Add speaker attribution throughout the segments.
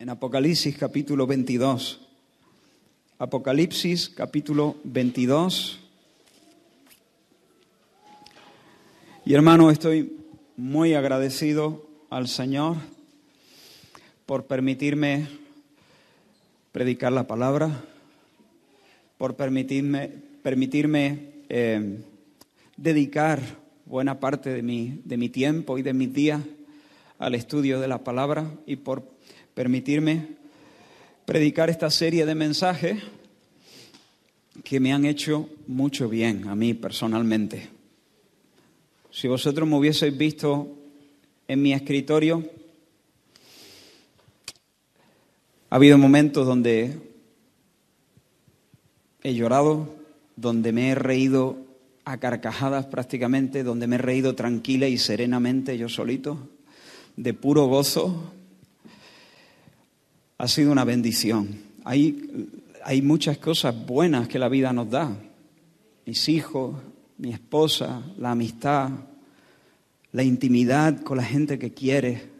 Speaker 1: en Apocalipsis capítulo 22. Apocalipsis capítulo 22. Y hermano, estoy muy agradecido al Señor por permitirme predicar la palabra, por permitirme, permitirme eh, dedicar buena parte de mi, de mi tiempo y de mis días al estudio de la palabra y por permitirme predicar esta serie de mensajes que me han hecho mucho bien a mí personalmente. Si vosotros me hubieseis visto en mi escritorio, ha habido momentos donde he llorado, donde me he reído a carcajadas prácticamente, donde me he reído tranquila y serenamente yo solito, de puro gozo, ha sido una bendición. Hay, muchas cosas buenas que la vida nos da. Mis hijos, mi esposa, la amistad, la intimidad con la gente que quiere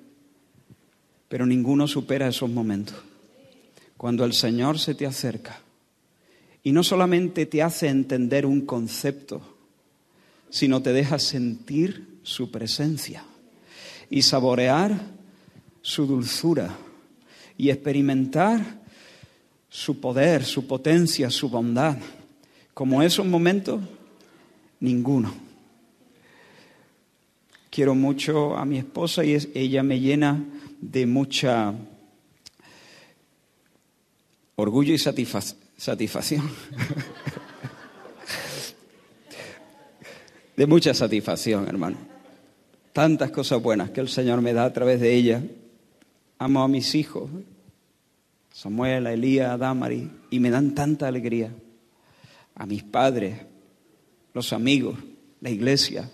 Speaker 1: Pero ninguno supera esos momentos. Cuando el Señor se te acerca y no solamente te hace entender un concepto, sino te deja sentir su presencia y saborear su dulzura y experimentar su poder, su potencia, su bondad. Como esos momentos, ninguno. Quiero mucho a mi esposa y ella me llena de mucha orgullo y satisfacción. de mucha satisfacción, hermano. Tantas cosas buenas que el Señor me da a través de ella amo a mis hijos, Samuel, a Elías, a y me dan tanta alegría. A mis padres, los amigos, la iglesia.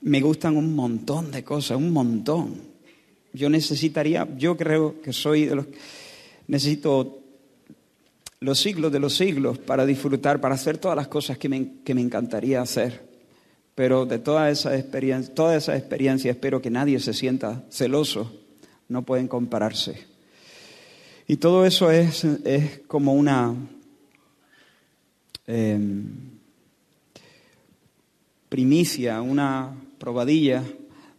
Speaker 1: Me gustan un montón de cosas, un montón. Yo necesitaría, yo creo que soy de los... Necesito los siglos de los siglos para disfrutar, para hacer todas las cosas que me, que me encantaría hacer. Pero de toda esa experiencia, toda esa experiencia espero que nadie se sienta celoso no pueden compararse. Y todo eso es, es como una em, primicia, una probadilla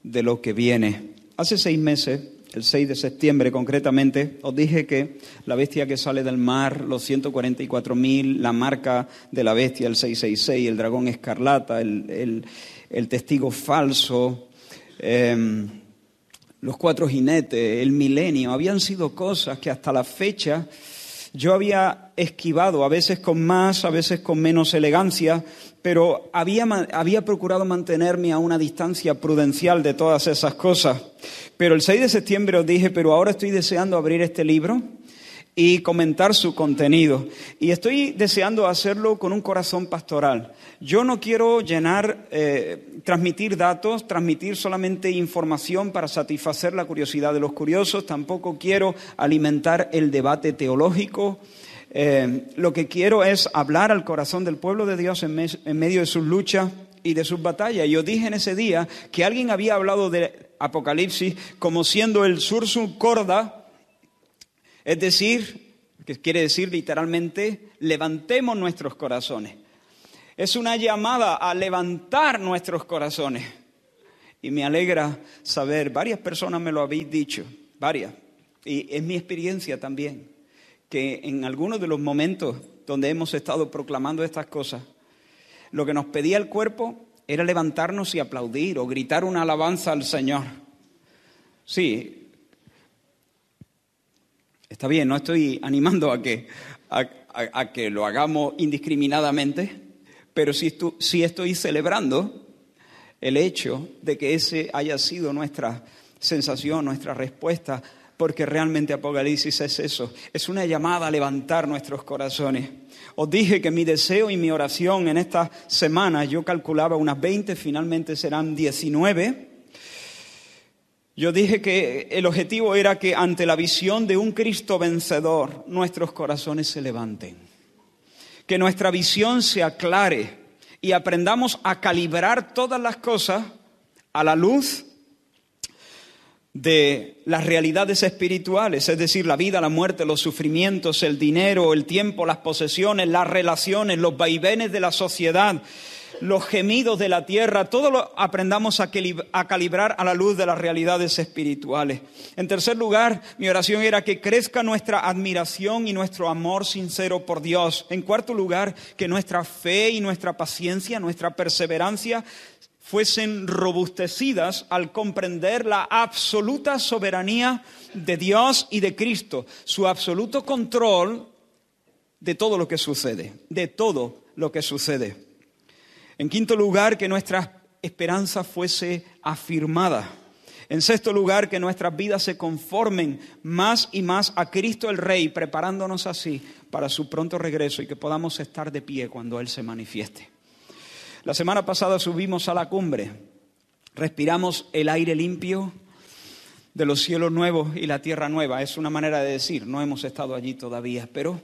Speaker 1: de lo que viene. Hace seis meses, el 6 de septiembre concretamente, os dije que la bestia que sale del mar, los 144.000, la marca de la bestia, el 666, el dragón escarlata, el, testigo falso, em, los cuatro jinetes, el milenio, habían sido cosas que hasta la fecha yo había esquivado, a veces con más, a veces con menos elegancia, pero había, había procurado mantenerme a una distancia prudencial de todas esas cosas. Pero el 6 de septiembre os dije, pero ahora estoy deseando abrir este libro y comentar su contenido. Y estoy deseando hacerlo con un corazón pastoral. Yo no quiero llenar, eh, transmitir datos, transmitir solamente información para satisfacer la curiosidad de los curiosos, tampoco quiero alimentar el debate teológico. Eh, lo que quiero es hablar al corazón del pueblo de Dios en, medio de sus luchas y de sus batallas. Yo dije en ese día que alguien había hablado de Apocalipsis como siendo el sursum corda es decir, que quiere decir literalmente, levantemos nuestros corazones. Es una llamada a levantar nuestros corazones. Y me alegra saber, varias personas me lo habéis dicho, varias, y es mi experiencia también, que en algunos de los momentos donde hemos estado proclamando estas cosas, lo que nos pedía el cuerpo era levantarnos y aplaudir o gritar una alabanza al Señor. Sí, Está bien, no estoy animando a que, lo hagamos indiscriminadamente, pero sí, estoy celebrando el hecho de que ese haya sido nuestra sensación, nuestra respuesta, porque realmente Apocalipsis es eso, es una llamada a levantar nuestros corazones. Os dije que mi deseo y mi oración en estas semanas, yo calculaba unas 20, finalmente serán 19 yo dije que el objetivo era que ante la visión de un Cristo vencedor nuestros corazones se levanten, que nuestra visión se aclare y aprendamos a calibrar todas las cosas a la luz de las realidades espirituales, es decir, la vida, la muerte, los sufrimientos, el dinero, el tiempo, las posesiones, las relaciones, los vaivenes de la sociedad los gemidos de la tierra, todo lo aprendamos a, a calibrar a la luz de las realidades espirituales. En tercer lugar, mi oración era que crezca nuestra admiración y nuestro amor sincero por Dios. En cuarto lugar, que nuestra fe y nuestra paciencia, nuestra perseverancia fuesen robustecidas al comprender la absoluta soberanía de Dios y de Cristo, su absoluto control de todo lo que sucede, de todo lo que sucede. En quinto lugar, que nuestra esperanza fuese afirmada. En sexto lugar, que nuestras vidas se conformen más y más a Cristo el Rey, preparándonos así para su pronto regreso y que podamos estar de pie cuando Él se manifieste. La semana pasada subimos a la cumbre, respiramos el aire limpio de los cielos nuevos y la tierra nueva. Es una manera de decir, no hemos estado allí todavía, pero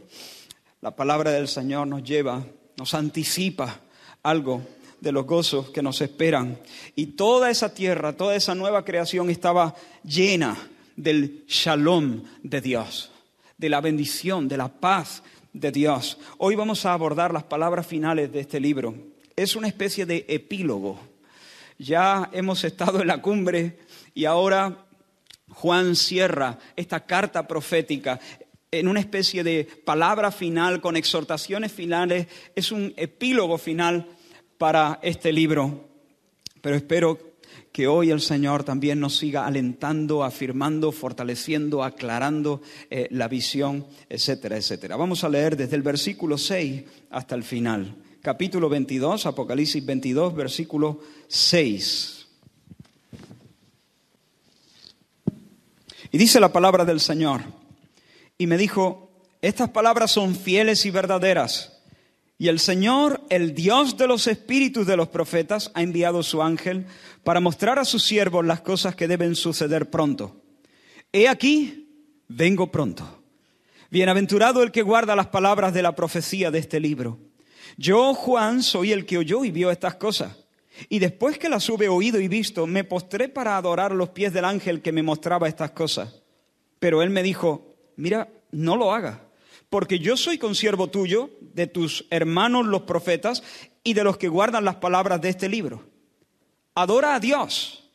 Speaker 1: la palabra del Señor nos lleva, nos anticipa algo de los gozos que nos esperan. Y toda esa tierra, toda esa nueva creación estaba llena del shalom de Dios, de la bendición, de la paz de Dios. Hoy vamos a abordar las palabras finales de este libro. Es una especie de epílogo. Ya hemos estado en la cumbre y ahora Juan cierra esta carta profética en una especie de palabra final, con exhortaciones finales, es un epílogo final para este libro. Pero espero que hoy el Señor también nos siga alentando, afirmando, fortaleciendo, aclarando eh, la visión, etcétera, etcétera. Vamos a leer desde el versículo 6 hasta el final. Capítulo 22, Apocalipsis 22, versículo 6. Y dice la palabra del Señor y me dijo, estas palabras son fieles y verdaderas. Y el Señor, el Dios de los espíritus de los profetas, ha enviado su ángel para mostrar a sus siervos las cosas que deben suceder pronto. He aquí, vengo pronto. Bienaventurado el que guarda las palabras de la profecía de este libro. Yo, Juan, soy el que oyó y vio estas cosas. Y después que las hube oído y visto, me postré para adorar los pies del ángel que me mostraba estas cosas. Pero él me dijo, mira, no lo haga, porque yo soy consiervo tuyo, de tus hermanos los profetas y de los que guardan las palabras de este libro. Adora a Dios.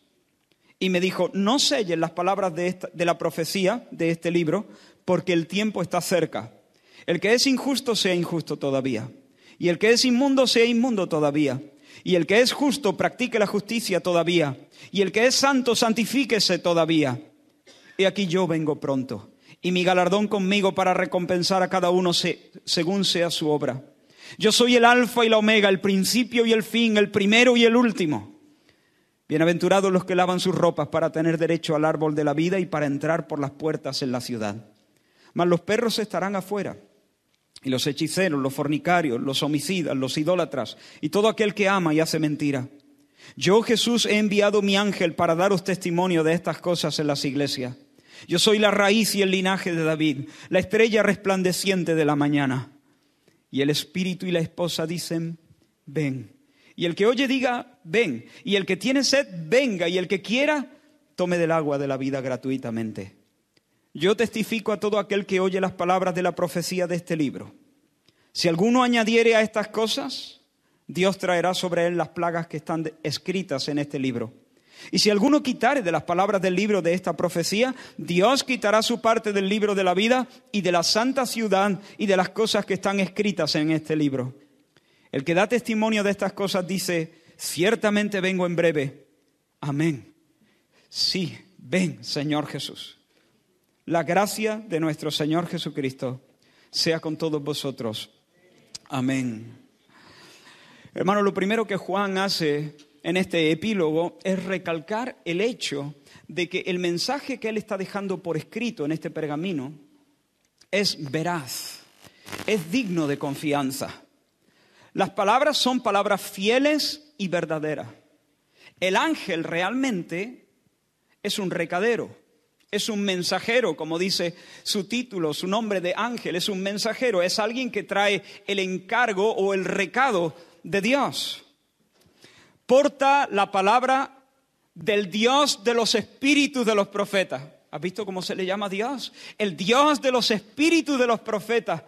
Speaker 1: Y me dijo, no sellen las palabras de, de la profecía de este libro, porque el tiempo está cerca. El que es injusto sea injusto todavía. Y el que es inmundo sea inmundo todavía. Y el que es justo practique la justicia todavía. Y el que es santo santifíquese todavía. Y aquí yo vengo pronto y mi galardón conmigo para recompensar a cada uno según sea su obra. Yo soy el alfa y la omega, el principio y el fin, el primero y el último. Bienaventurados los que lavan sus ropas para tener derecho al árbol de la vida y para entrar por las puertas en la ciudad. Mas los perros estarán afuera, y los hechiceros, los fornicarios, los homicidas, los idólatras, y todo aquel que ama y hace mentira. Yo, Jesús, he enviado mi ángel para daros testimonio de estas cosas en las iglesias. Yo soy la raíz y el linaje de David, la estrella resplandeciente de la mañana. Y el espíritu y la esposa dicen, ven. Y el que oye diga, ven. Y el que tiene sed, venga. Y el que quiera, tome del agua de la vida gratuitamente. Yo testifico a todo aquel que oye las palabras de la profecía de este libro. Si alguno añadiere a estas cosas, Dios traerá sobre él las plagas que están escritas en este libro. Y si alguno quitare de las palabras del libro de esta profecía, Dios quitará su parte del libro de la vida y de la santa ciudad y de las cosas que están escritas en este libro. El que da testimonio de estas cosas dice, ciertamente vengo en breve. Amén. Sí, ven, Señor Jesús. La gracia de nuestro Señor Jesucristo sea con todos vosotros. Amén. Hermano, lo primero que Juan hace en este epílogo es recalcar el hecho de que el mensaje que él está dejando por escrito en este pergamino es veraz, es digno de confianza. Las palabras son palabras fieles y verdaderas. El ángel realmente es un recadero, es un mensajero, como dice su título, su nombre de ángel, es un mensajero, es alguien que trae el encargo o el recado de Dios porta la palabra del Dios de los espíritus de los profetas. ¿Has visto cómo se le llama Dios? El Dios de los espíritus de los profetas.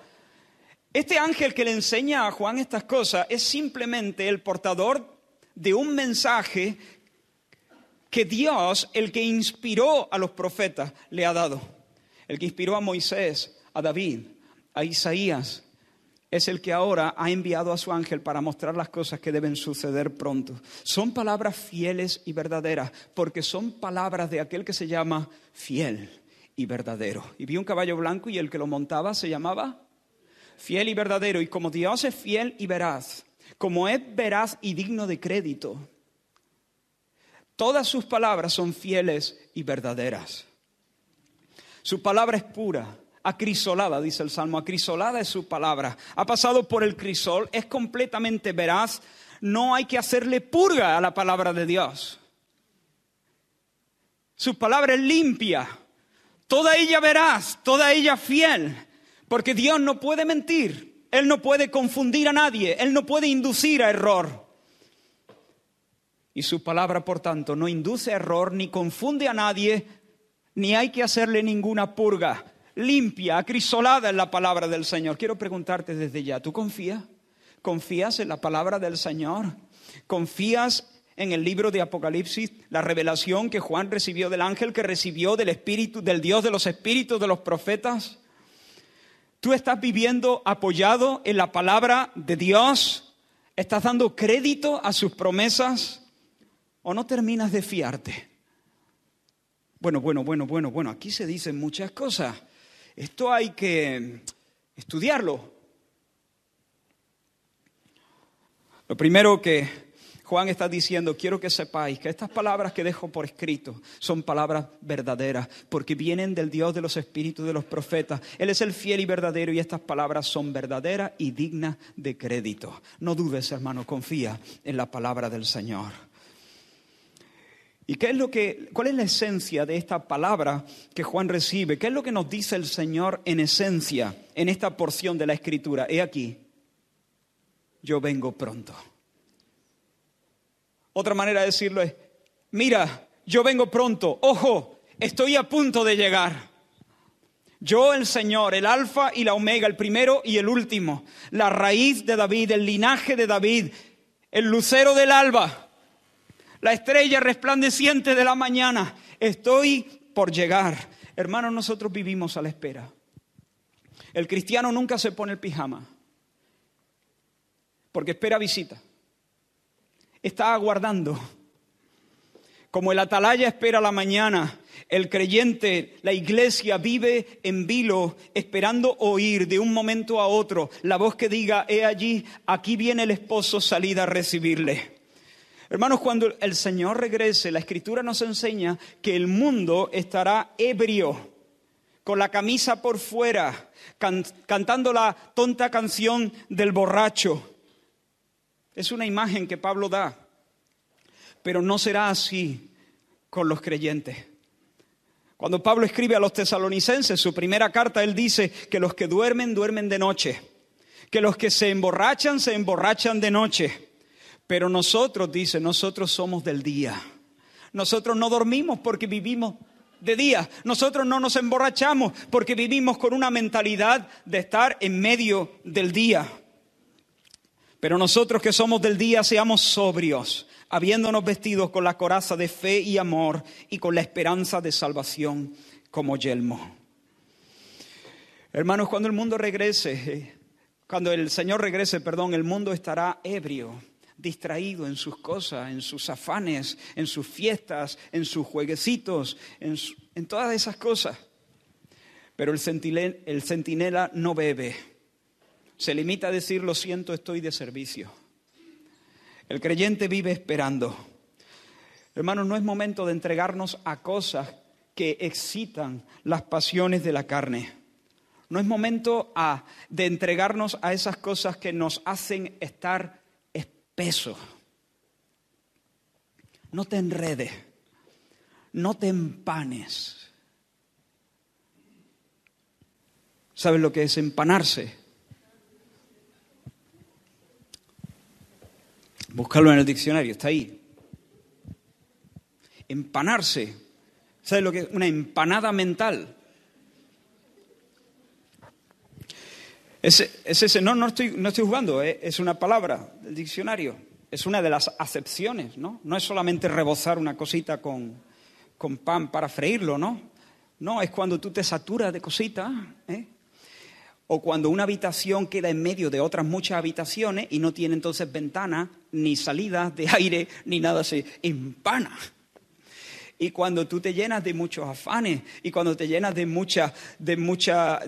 Speaker 1: Este ángel que le enseña a Juan estas cosas es simplemente el portador de un mensaje que Dios, el que inspiró a los profetas, le ha dado. El que inspiró a Moisés, a David, a Isaías, es el que ahora ha enviado a su ángel para mostrar las cosas que deben suceder pronto. Son palabras fieles y verdaderas, porque son palabras de aquel que se llama fiel y verdadero. Y vi un caballo blanco y el que lo montaba se llamaba fiel y verdadero. Y como Dios es fiel y veraz, como es veraz y digno de crédito, todas sus palabras son fieles y verdaderas. Su palabra es pura acrisolada, dice el Salmo, acrisolada es su palabra, ha pasado por el crisol, es completamente veraz, no hay que hacerle purga a la palabra de Dios. Su palabra es limpia, toda ella veraz, toda ella fiel, porque Dios no puede mentir, Él no puede confundir a nadie, Él no puede inducir a error. Y su palabra, por tanto, no induce error, ni confunde a nadie, ni hay que hacerle ninguna purga limpia, acrisolada en la palabra del Señor. Quiero preguntarte desde ya, ¿tú confías? ¿Confías en la palabra del Señor? ¿Confías en el libro de Apocalipsis la revelación que Juan recibió del ángel, que recibió del Espíritu, del Dios de los Espíritus, de los profetas? ¿Tú estás viviendo apoyado en la palabra de Dios? ¿Estás dando crédito a sus promesas? ¿O no terminas de fiarte? Bueno, bueno, bueno, bueno, bueno, aquí se dicen muchas cosas. Esto hay que estudiarlo. Lo primero que Juan está diciendo, quiero que sepáis que estas palabras que dejo por escrito son palabras verdaderas, porque vienen del Dios de los espíritus de los profetas. Él es el fiel y verdadero y estas palabras son verdaderas y dignas de crédito. No dudes, hermano, confía en la palabra del Señor. ¿Y qué es lo que, cuál es la esencia de esta palabra que Juan recibe? ¿Qué es lo que nos dice el Señor en esencia en esta porción de la Escritura? He aquí, yo vengo pronto. Otra manera de decirlo es, mira, yo vengo pronto, ojo, estoy a punto de llegar. Yo el Señor, el Alfa y la Omega, el primero y el último, la raíz de David, el linaje de David, el lucero del alba la estrella resplandeciente de la mañana, estoy por llegar. Hermanos, nosotros vivimos a la espera. El cristiano nunca se pone el pijama, porque espera visita. Está aguardando. Como el atalaya espera la mañana, el creyente, la iglesia vive en vilo, esperando oír de un momento a otro la voz que diga, he allí, aquí viene el esposo, salida a recibirle. Hermanos, cuando el Señor regrese, la Escritura nos enseña que el mundo estará ebrio, con la camisa por fuera, cantando la tonta canción del borracho. Es una imagen que Pablo da, pero no será así con los creyentes. Cuando Pablo escribe a los tesalonicenses su primera carta, él dice que los que duermen duermen de noche, que los que se emborrachan se emborrachan de noche pero nosotros, dice, nosotros somos del día. Nosotros no dormimos porque vivimos de día. Nosotros no nos emborrachamos porque vivimos con una mentalidad de estar en medio del día. Pero nosotros que somos del día seamos sobrios, habiéndonos vestidos con la coraza de fe y amor y con la esperanza de salvación como yelmo. Hermanos, cuando el mundo regrese, eh, cuando el Señor regrese, perdón, el mundo estará ebrio distraído en sus cosas, en sus afanes, en sus fiestas, en sus jueguecitos, en, todas esas cosas. Pero el, centinela, no bebe, se limita a decir, lo siento, estoy de servicio. El creyente vive esperando. Hermanos, no es momento de entregarnos a cosas que excitan las pasiones de la carne. No es momento de entregarnos a esas cosas que nos hacen estar peso. No te enrede, no te empanes. ¿Sabes lo que es empanarse? Búscalo en el diccionario, está ahí. Empanarse. ¿Sabes lo que es? Una empanada mental. Es, ese, no, no estoy, no estoy jugando, eh, es, una palabra del diccionario, es una de las acepciones, ¿no? No es solamente rebozar una cosita con, pan para freírlo, ¿no? No, es cuando tú te saturas de cositas, ¿eh? o cuando una habitación queda en medio de otras muchas habitaciones y no tiene entonces ventanas, ni salidas de aire, ni nada, se empana. Y cuando tú te llenas de muchos afanes, y cuando te llenas de mucha, de mucha,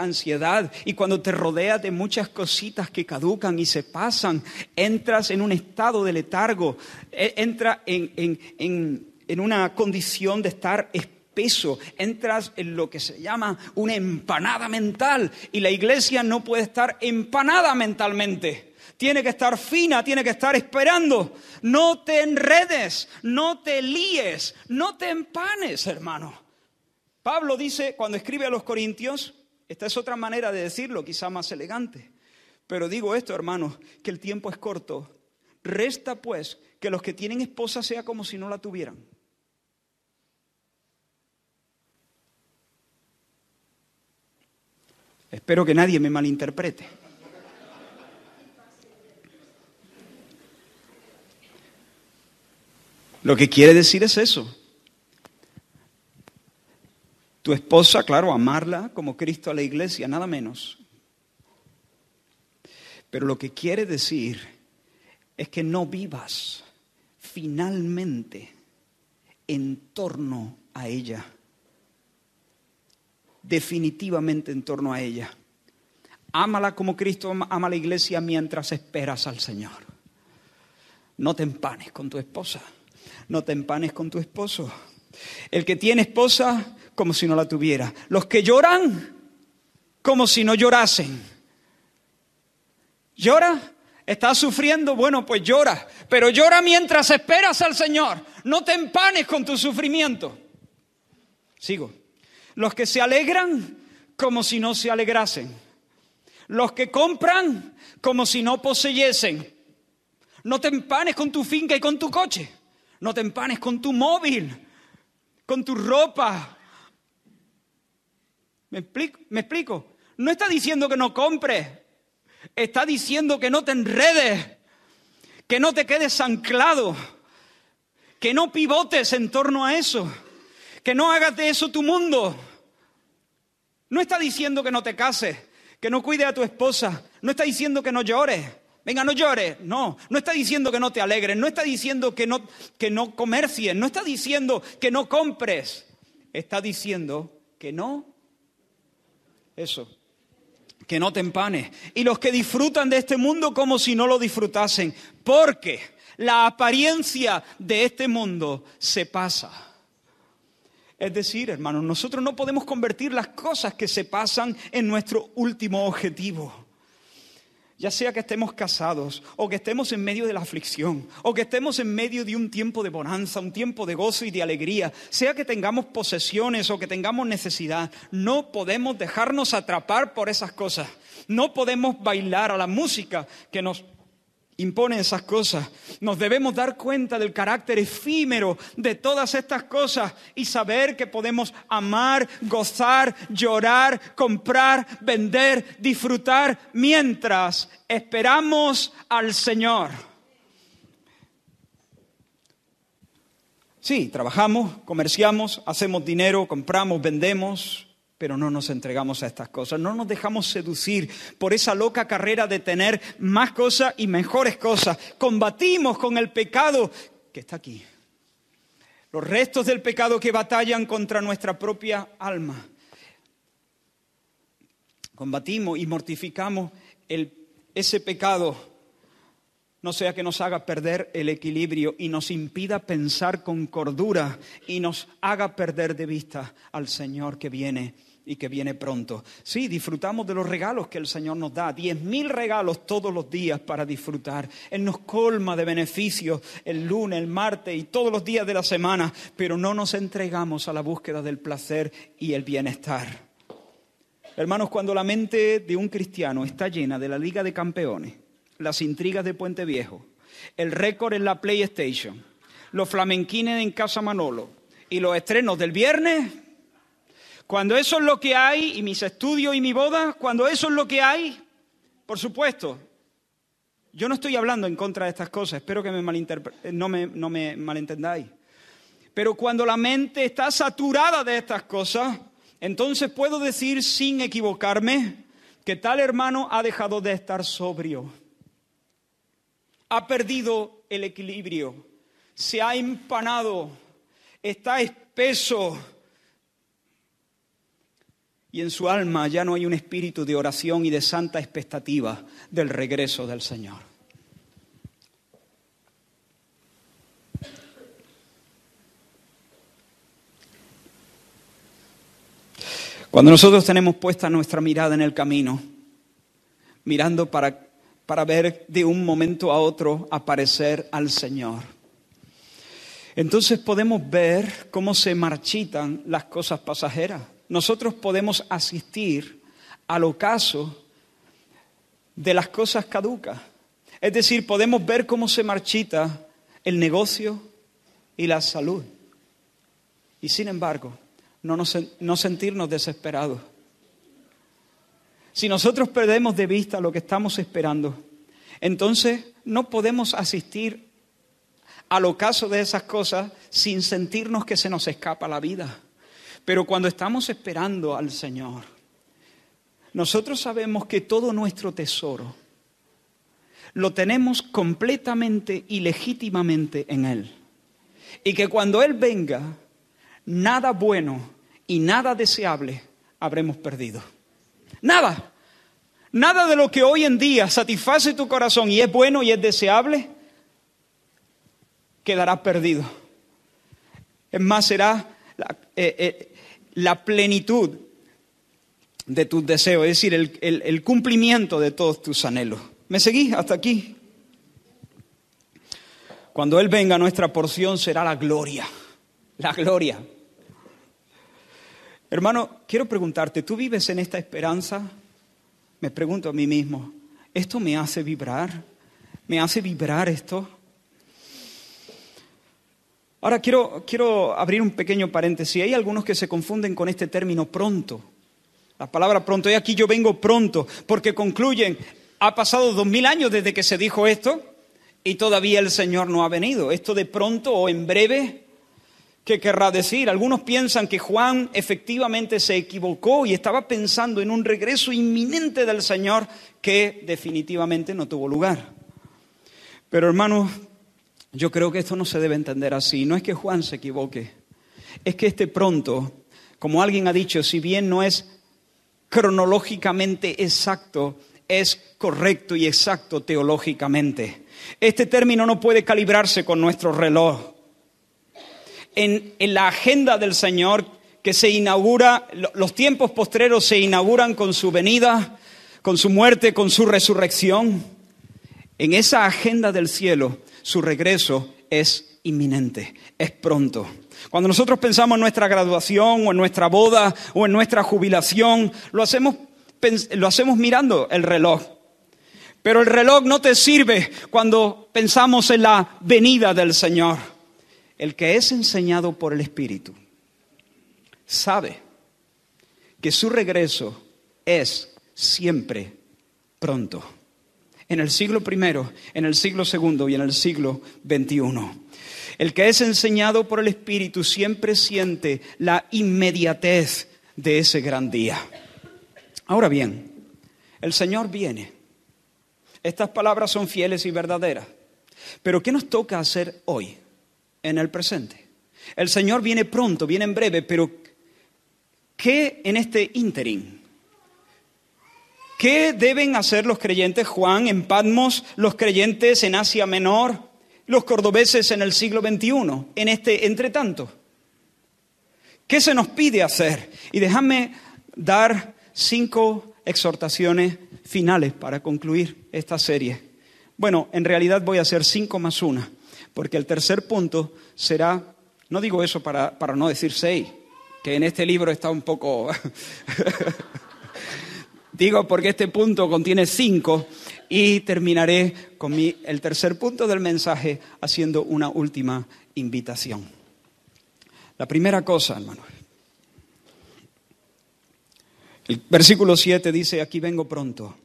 Speaker 1: ansiedad, y cuando te rodeas de muchas cositas que caducan y se pasan, entras en un estado de letargo, e, entras en, una condición de estar espeso, entras en lo que se llama una empanada mental y la iglesia no puede estar empanada mentalmente tiene que estar fina, tiene que estar esperando. No te enredes, no te líes, no te empanes, hermano. Pablo dice, cuando escribe a los Corintios, esta es otra manera de decirlo, quizá más elegante. Pero digo esto, hermano, que el tiempo es corto. Resta pues que los que tienen esposa sea como si no la tuvieran. Espero que nadie me malinterprete. Lo que quiere decir es eso. Tu esposa, claro, amarla como Cristo a la iglesia, nada menos. Pero lo que quiere decir es que no vivas finalmente en torno a ella, definitivamente en torno a ella. Ámala como Cristo ama a la iglesia mientras esperas al Señor. No te empanes con tu esposa no te empanes con tu esposo. El que tiene esposa, como si no la tuviera. Los que lloran, como si no llorasen. ¿Llora? ¿Estás sufriendo? Bueno, pues llora. Pero llora mientras esperas al Señor. No te empanes con tu sufrimiento. Sigo. Los que se alegran, como si no se alegrasen. Los que compran, como si no poseyesen. No te empanes con tu finca y con tu coche. No te empanes con tu móvil, con tu ropa. ¿Me explico? No está diciendo que no compres, está diciendo que no te enredes, que no te quedes anclado, que no pivotes en torno a eso, que no hagas de eso tu mundo. No está diciendo que no te cases, que no cuides a tu esposa, no está diciendo que no llores, venga, no llores. No, no está diciendo que no te alegres, no está diciendo que no, que no comercies, no está diciendo que no compres. Está diciendo que no. Eso. Que no te empanes. Y los que disfrutan de este mundo como si no lo disfrutasen. Porque la apariencia de este mundo se pasa. Es decir, hermanos, nosotros no podemos convertir las cosas que se pasan en nuestro último objetivo. Ya sea que estemos casados o que estemos en medio de la aflicción o que estemos en medio de un tiempo de bonanza, un tiempo de gozo y de alegría, sea que tengamos posesiones o que tengamos necesidad, no podemos dejarnos atrapar por esas cosas. No podemos bailar a la música que nos impone esas cosas. Nos debemos dar cuenta del carácter efímero de todas estas cosas y saber que podemos amar, gozar, llorar, comprar, vender, disfrutar mientras esperamos al Señor. Sí, trabajamos, comerciamos, hacemos dinero, compramos, vendemos, pero no nos entregamos a estas cosas, no nos dejamos seducir por esa loca carrera de tener más cosas y mejores cosas. Combatimos con el pecado que está aquí. Los restos del pecado que batallan contra nuestra propia alma. Combatimos y mortificamos ese pecado, no sea que nos haga perder el equilibrio y nos impida pensar con cordura y nos haga perder de vista al Señor que viene y que viene pronto. Sí, disfrutamos de los regalos que el Señor nos da, diez mil regalos todos los días para disfrutar. Él nos colma de beneficios el lunes, el martes y todos los días de la semana, pero no nos entregamos a la búsqueda del placer y el bienestar. Hermanos, cuando la mente de un cristiano está llena de la Liga de Campeones, las intrigas de Puente Viejo, el récord en la PlayStation, los flamenquines en Casa Manolo y los estrenos del viernes, cuando eso es lo que hay, y mis estudios y mi boda, cuando eso es lo que hay, por supuesto, yo no estoy hablando en contra de estas cosas, espero que eh, no me malentendáis. Pero cuando la mente está saturada de estas cosas, entonces puedo decir sin equivocarme que tal hermano ha dejado de estar sobrio, ha perdido el equilibrio, se ha empanado, está espeso y en su alma ya no hay un espíritu de oración y de santa expectativa del regreso del Señor. Cuando nosotros tenemos puesta nuestra mirada en el camino, mirando para, para ver de un momento a otro aparecer al Señor, entonces podemos ver cómo se marchitan las cosas pasajeras nosotros podemos asistir al ocaso de las cosas caducas. Es decir, podemos ver cómo se marchita el negocio y la salud. Y sin embargo, no, no sentirnos desesperados. Si nosotros perdemos de vista lo que estamos esperando, entonces no podemos asistir al ocaso de esas cosas sin sentirnos que se nos escapa la vida. Pero cuando estamos esperando al Señor, nosotros sabemos que todo nuestro tesoro lo tenemos completamente y legítimamente en Él. Y que cuando Él venga, nada bueno y nada deseable habremos perdido. Nada. Nada de lo que hoy en día satisface tu corazón y es bueno y es deseable, quedará perdido. Es más, será eh, eh, la plenitud de tus deseos, es decir, el, cumplimiento de todos tus anhelos. ¿Me seguís hasta aquí? Cuando Él venga, nuestra porción será la gloria, la gloria. Hermano, quiero preguntarte, ¿tú vives en esta esperanza? Me pregunto a mí mismo, ¿esto me hace vibrar? ¿Me hace vibrar esto? Ahora quiero, abrir un pequeño paréntesis. Hay algunos que se confunden con este término pronto. La palabra pronto, y aquí yo vengo pronto, porque concluyen, ha pasado dos mil años desde que se dijo esto y todavía el Señor no ha venido. Esto de pronto o en breve, ¿qué querrá decir? Algunos piensan que Juan efectivamente se equivocó y estaba pensando en un regreso inminente del Señor que definitivamente no tuvo lugar. Pero hermanos, yo creo que esto no se debe entender así. No es que Juan se equivoque. Es que este pronto, como alguien ha dicho, si bien no es cronológicamente exacto, es correcto y exacto teológicamente. Este término no puede calibrarse con nuestro reloj. En, la agenda del Señor que se inaugura, los tiempos postreros se inauguran con su venida, con su muerte, con su resurrección. En esa agenda del cielo, su regreso es inminente, es pronto. Cuando nosotros pensamos en nuestra graduación o en nuestra boda o en nuestra jubilación, lo hacemos, mirando el reloj. Pero el reloj no te sirve cuando pensamos en la venida del Señor. El que es enseñado por el Espíritu sabe que su regreso es siempre pronto en el siglo primero, en el siglo segundo y en el siglo XXI. El que es enseñado por el Espíritu siempre siente la inmediatez de ese gran día. Ahora bien, el Señor viene. Estas palabras son fieles y verdaderas. Pero ¿qué nos toca hacer hoy, en el presente? El Señor viene pronto, viene en breve, pero ¿qué en este ínterin? ¿Qué deben hacer los creyentes, Juan, en Patmos, los creyentes en Asia Menor, los cordobeses en el siglo XXI, en este entre entretanto? ¿Qué se nos pide hacer? Y déjame dar cinco exhortaciones finales para concluir esta serie. Bueno, en realidad voy a hacer cinco más una, porque el tercer punto será, no digo eso para, para no decir seis, que en este libro está un poco... Digo porque este punto contiene cinco y terminaré con el tercer punto del mensaje haciendo una última invitación. La primera cosa, hermano. El versículo 7 dice, aquí vengo pronto.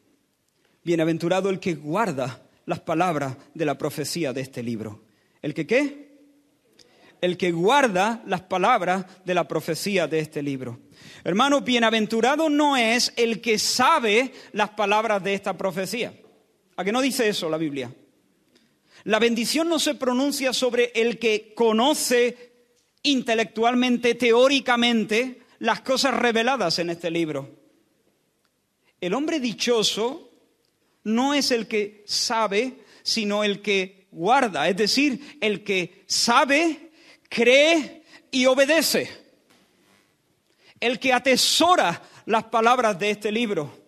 Speaker 1: Bienaventurado el que guarda las palabras de la profecía de este libro. ¿El que qué? el que guarda las palabras de la profecía de este libro. Hermano, bienaventurado no es el que sabe las palabras de esta profecía. ¿A qué no dice eso la Biblia? La bendición no se pronuncia sobre el que conoce intelectualmente, teóricamente, las cosas reveladas en este libro. El hombre dichoso no es el que sabe, sino el que guarda, es decir, el que sabe cree y obedece. El que atesora las palabras de este libro.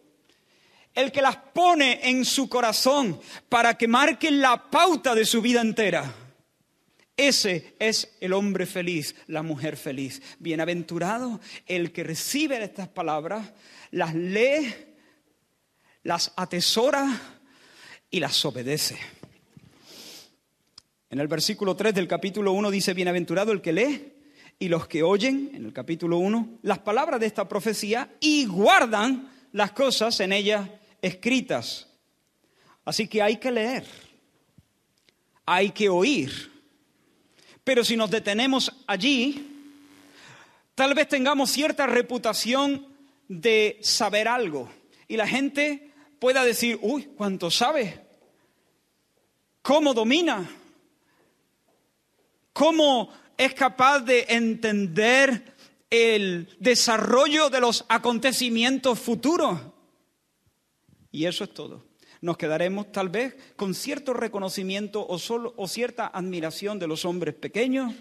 Speaker 1: El que las pone en su corazón para que marquen la pauta de su vida entera. Ese es el hombre feliz, la mujer feliz. Bienaventurado el que recibe estas palabras, las lee, las atesora y las obedece. En el versículo 3 del capítulo 1 dice, bienaventurado el que lee y los que oyen, en el capítulo 1, las palabras de esta profecía y guardan las cosas en ellas escritas. Así que hay que leer, hay que oír. Pero si nos detenemos allí, tal vez tengamos cierta reputación de saber algo y la gente pueda decir, uy, ¿cuánto sabe? ¿Cómo domina? cómo es capaz de entender el desarrollo de los acontecimientos futuros. Y eso es todo. Nos quedaremos tal vez con cierto reconocimiento o, cierta admiración de los hombres pequeños,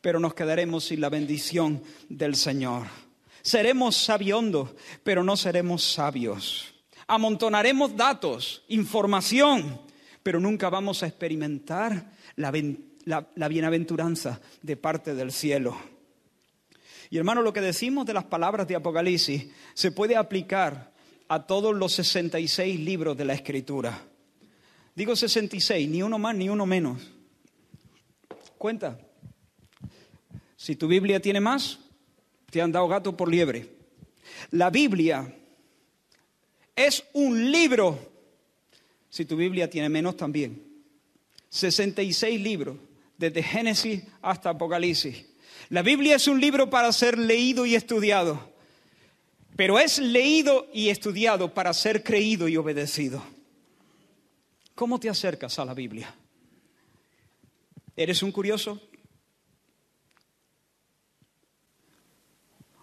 Speaker 1: pero nos quedaremos sin la bendición del Señor. Seremos sabiondos, pero no seremos sabios. Amontonaremos datos, información, pero nunca vamos a experimentar la bendición la, bienaventuranza de parte del cielo. Y hermano, lo que decimos de las palabras de Apocalipsis se puede aplicar a todos los 66 libros de la Escritura. Digo 66, ni uno más ni uno menos. Cuenta. Si tu Biblia tiene más, te han dado gato por liebre. La Biblia es un libro. Si tu Biblia tiene menos también. 66 libros desde Génesis hasta Apocalipsis. La Biblia es un libro para ser leído y estudiado, pero es leído y estudiado para ser creído y obedecido. ¿Cómo te acercas a la Biblia? ¿Eres un curioso?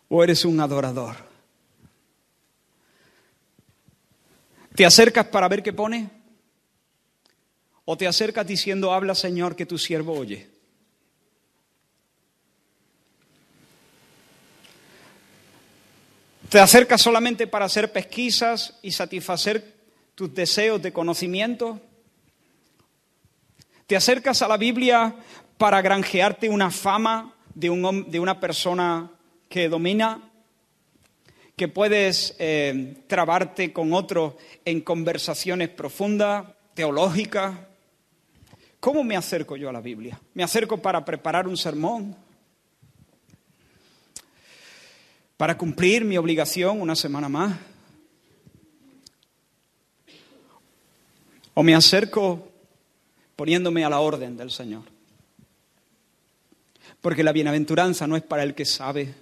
Speaker 1: ¿O eres un adorador? ¿Te acercas para ver qué pone? o te acercas diciendo, habla Señor, que tu siervo oye. Te acercas solamente para hacer pesquisas y satisfacer tus deseos de conocimiento. Te acercas a la Biblia para granjearte una fama de, una persona que domina que puedes eh, trabarte con otros en conversaciones profundas, teológicas. ¿Cómo me acerco yo a la Biblia? ¿Me acerco para preparar un sermón? ¿Para cumplir mi obligación una semana más? ¿O me acerco poniéndome a la orden del Señor? Porque la bienaventuranza no es para el que sabe,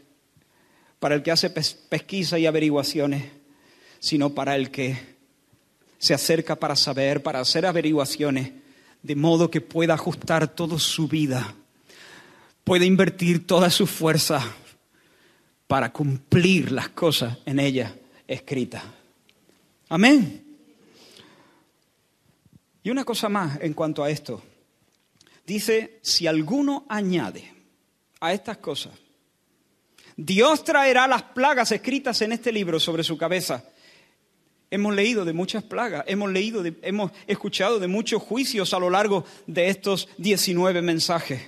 Speaker 1: para el que hace pesquisas y averiguaciones, sino para el que se acerca para saber, para hacer averiguaciones de modo que pueda ajustar toda su vida, pueda invertir toda su fuerza para cumplir las cosas en ella escritas. Amén. Y una cosa más en cuanto a esto. Dice, si alguno añade a estas cosas, Dios traerá las plagas escritas en este libro sobre su cabeza. Hemos leído de muchas plagas, hemos leído, hemos escuchado de muchos juicios a lo largo de estos 19 mensajes.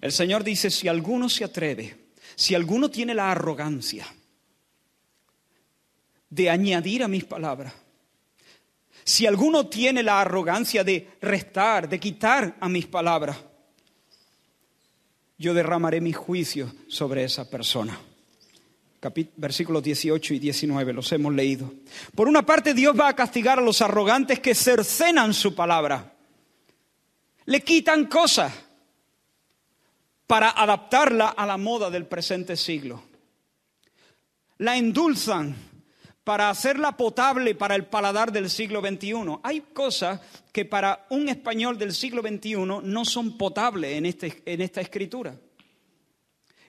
Speaker 1: El Señor dice, si alguno se atreve, si alguno tiene la arrogancia de añadir a mis palabras, si alguno tiene la arrogancia de restar, de quitar a mis palabras, yo derramaré mis juicios sobre esa persona versículos 18 y 19, los hemos leído. Por una parte, Dios va a castigar a los arrogantes que cercenan su palabra, le quitan cosas para adaptarla a la moda del presente siglo, la endulzan para hacerla potable para el paladar del siglo XXI. Hay cosas que para un español del siglo XXI no son potables en, este, en esta escritura.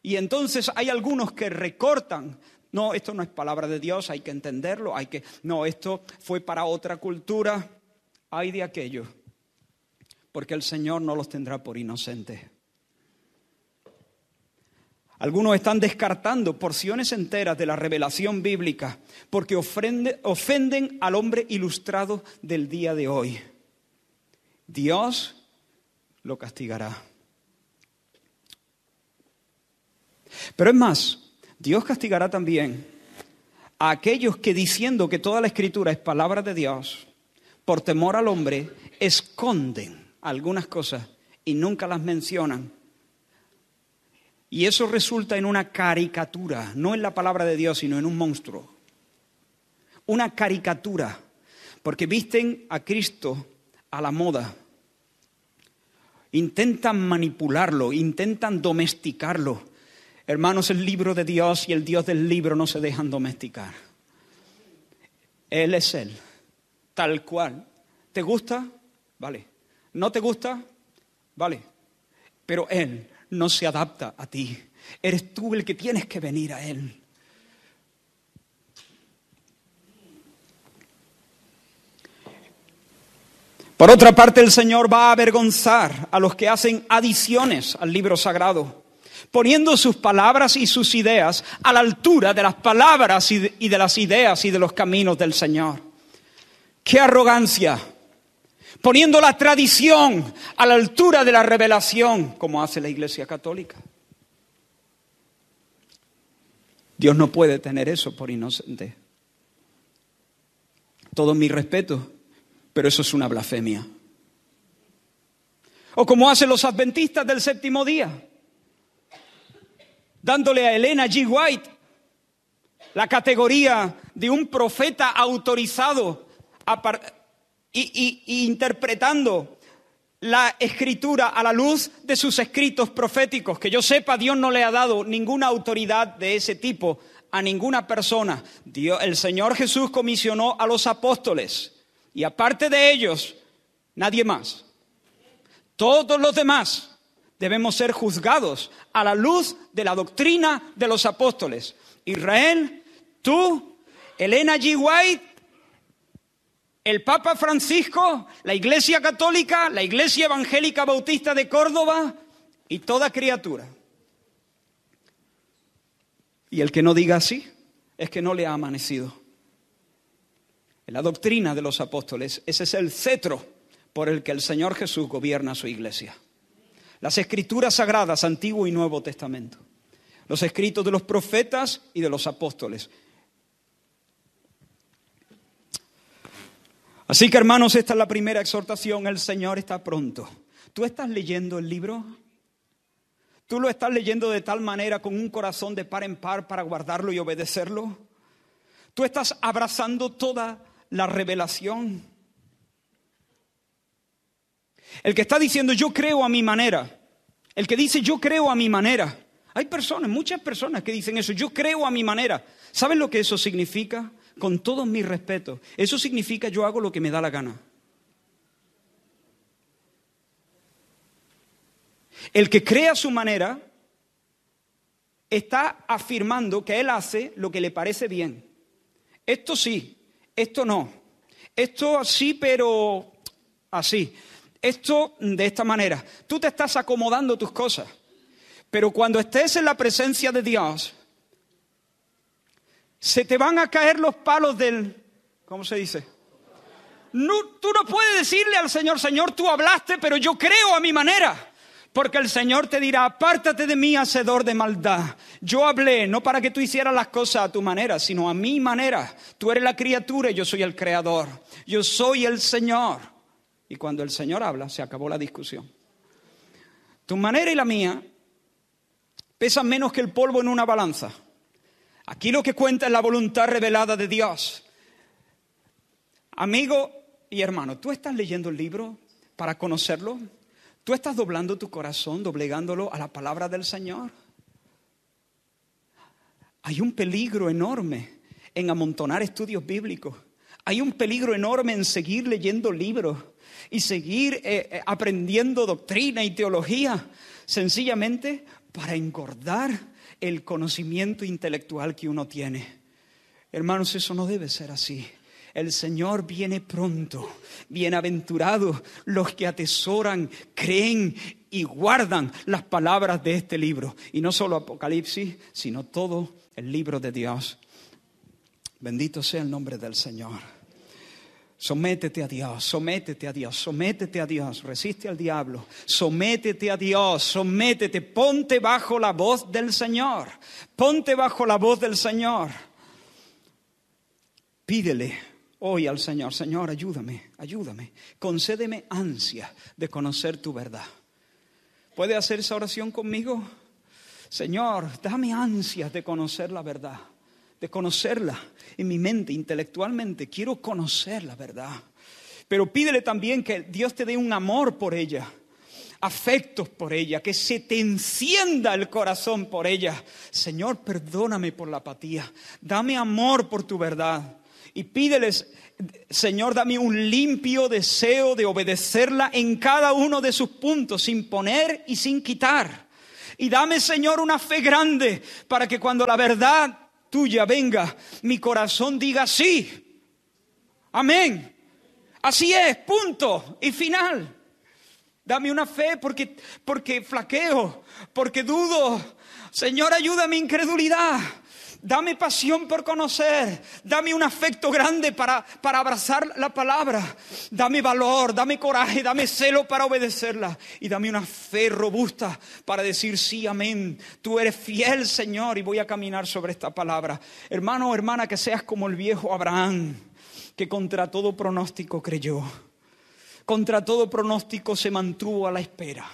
Speaker 1: Y entonces hay algunos que recortan. No, esto no es palabra de Dios, hay que entenderlo, hay que... No, esto fue para otra cultura. Hay de aquello, porque el Señor no los tendrá por inocentes. Algunos están descartando porciones enteras de la revelación bíblica porque ofenden al hombre ilustrado del día de hoy. Dios lo castigará. Pero es más, Dios castigará también a aquellos que diciendo que toda la escritura es palabra de Dios, por temor al hombre, esconden algunas cosas y nunca las mencionan. Y eso resulta en una caricatura, no en la palabra de Dios, sino en un monstruo. Una caricatura, porque visten a Cristo a la moda. Intentan manipularlo, intentan domesticarlo, Hermanos, el libro de Dios y el Dios del libro no se dejan domesticar. Él es Él, tal cual. ¿Te gusta? Vale. ¿No te gusta? Vale. Pero Él no se adapta a ti. Eres tú el que tienes que venir a Él. Por otra parte, el Señor va a avergonzar a los que hacen adiciones al libro sagrado poniendo sus palabras y sus ideas a la altura de las palabras y de las ideas y de los caminos del Señor. ¡Qué arrogancia! Poniendo la tradición a la altura de la revelación, como hace la Iglesia Católica. Dios no puede tener eso por inocente. Todo mi respeto, pero eso es una blasfemia. O como hacen los adventistas del séptimo día, dándole a Elena G. White la categoría de un profeta autorizado y, interpretando la escritura a la luz de sus escritos proféticos. Que yo sepa, Dios no le ha dado ninguna autoridad de ese tipo a ninguna persona. el Señor Jesús comisionó a los apóstoles y aparte de ellos, nadie más. Todos los demás debemos ser juzgados a la luz de la doctrina de los apóstoles. Israel, tú, Elena G. White, el Papa Francisco, la Iglesia Católica, la Iglesia Evangélica Bautista de Córdoba y toda criatura. Y el que no diga así es que no le ha amanecido. la doctrina de los apóstoles, ese es el cetro por el que el Señor Jesús gobierna su iglesia las escrituras sagradas, Antiguo y Nuevo Testamento, los escritos de los profetas y de los apóstoles. Así que hermanos, esta es la primera exhortación, el Señor está pronto. ¿Tú estás leyendo el libro? ¿Tú lo estás leyendo de tal manera con un corazón de par en par para guardarlo y obedecerlo? ¿Tú estás abrazando toda la revelación? El que está diciendo yo creo a mi manera. El que dice yo creo a mi manera. Hay personas, muchas personas que dicen eso, yo creo a mi manera. ¿Saben lo que eso significa? Con todos mis respetos. Eso significa yo hago lo que me da la gana. El que crea su manera está afirmando que él hace lo que le parece bien. Esto sí, esto no. Esto así, pero así esto de esta manera. Tú te estás acomodando tus cosas, pero cuando estés en la presencia de Dios, se te van a caer los palos del, ¿cómo se dice? tú no puedes decirle al Señor, Señor, tú hablaste, pero yo creo a mi manera. Porque el Señor te dirá, apártate de mí, hacedor de maldad. Yo hablé no para que tú hicieras las cosas a tu manera, sino a mi manera. Tú eres la criatura y yo soy el creador. Yo soy el Señor. Y cuando el Señor habla, se acabó la discusión. Tu manera y la mía pesan menos que el polvo en una balanza. Aquí lo que cuenta es la voluntad revelada de Dios. Amigo y hermano, ¿tú estás leyendo el libro para conocerlo? ¿Tú estás doblando tu corazón, doblegándolo a la palabra del Señor? Hay un peligro enorme en amontonar estudios bíblicos. Hay un peligro enorme en seguir leyendo libros y seguir eh, eh, aprendiendo doctrina y teología, sencillamente para engordar el conocimiento intelectual que uno tiene. Hermanos, eso no debe ser así. El Señor viene pronto. Bienaventurados los que atesoran, creen y guardan las palabras de este libro. Y no solo Apocalipsis, sino todo el libro de Dios. Bendito sea el nombre del Señor. Sométete a Dios, sométete a Dios, sométete a Dios, resiste al diablo, sométete a Dios, sométete, ponte bajo la voz del Señor, ponte bajo la voz del Señor. Pídele hoy al Señor, Señor, ayúdame, ayúdame, concédeme ansia de conocer tu verdad. ¿Puede hacer esa oración conmigo? Señor, dame ansia de conocer la verdad de conocerla en mi mente, intelectualmente. Quiero conocer la verdad. Pero pídele también que Dios te dé un amor por ella, afectos por ella, que se te encienda el corazón por ella. Señor, perdóname por la apatía. Dame amor por tu verdad. Y pídeles, Señor, dame un limpio deseo de obedecerla en cada uno de sus puntos, sin poner y sin quitar. Y dame, Señor, una fe grande para que cuando la verdad tuya venga, mi corazón diga sí. Amén. Así es, punto y final. Dame una fe porque, porque flaqueo, porque dudo. Señor, ayuda mi incredulidad. Dame pasión por conocer. Dame un afecto grande para, abrazar la palabra. Dame valor, dame coraje, dame celo para obedecerla. Y dame una fe robusta para decir sí, amén. Tú eres fiel, Señor, y voy a caminar sobre esta palabra. Hermano o hermana, que seas como el viejo Abraham, que contra todo pronóstico creyó. Contra todo pronóstico se mantuvo a la espera.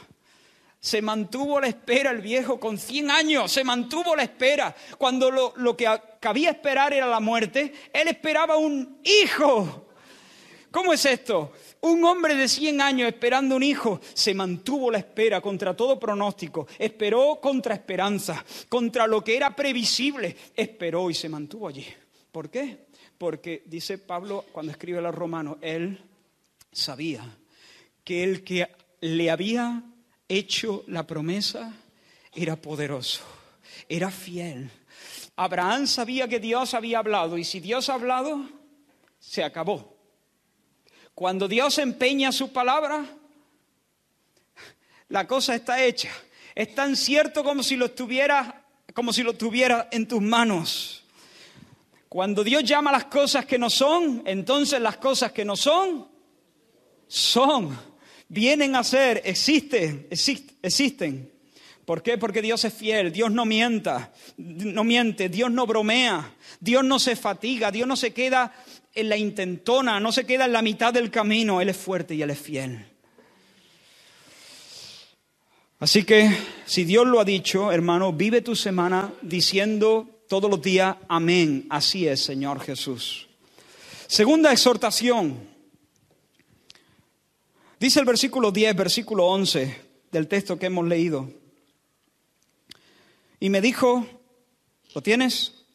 Speaker 1: Se mantuvo la espera el viejo con 100 años, se mantuvo la espera. Cuando lo, lo que cabía esperar era la muerte, él esperaba un hijo. ¿Cómo es esto? Un hombre de 100 años esperando un hijo se mantuvo la espera contra todo pronóstico, esperó contra esperanza, contra lo que era previsible, esperó y se mantuvo allí. ¿Por qué? Porque dice Pablo cuando escribe a los romanos, él sabía que el que le había hecho la promesa, era poderoso, era fiel. Abraham sabía que Dios había hablado y si Dios ha hablado, se acabó. Cuando Dios empeña su palabra, la cosa está hecha. Es tan cierto como si lo tuviera, como si lo tuviera en tus manos. Cuando Dios llama las cosas que no son, entonces las cosas que no son, son vienen a ser, existen, existen, ¿Por qué? Porque Dios es fiel, Dios no mienta, no miente, Dios no bromea, Dios no se fatiga, Dios no se queda en la intentona, no se queda en la mitad del camino, Él es fuerte y Él es fiel. Así que si Dios lo ha dicho, hermano, vive tu semana diciendo todos los días, amén, así es, Señor Jesús. Segunda exhortación, Dice el versículo 10, versículo 11 del texto que hemos leído. Y me dijo, ¿lo tienes?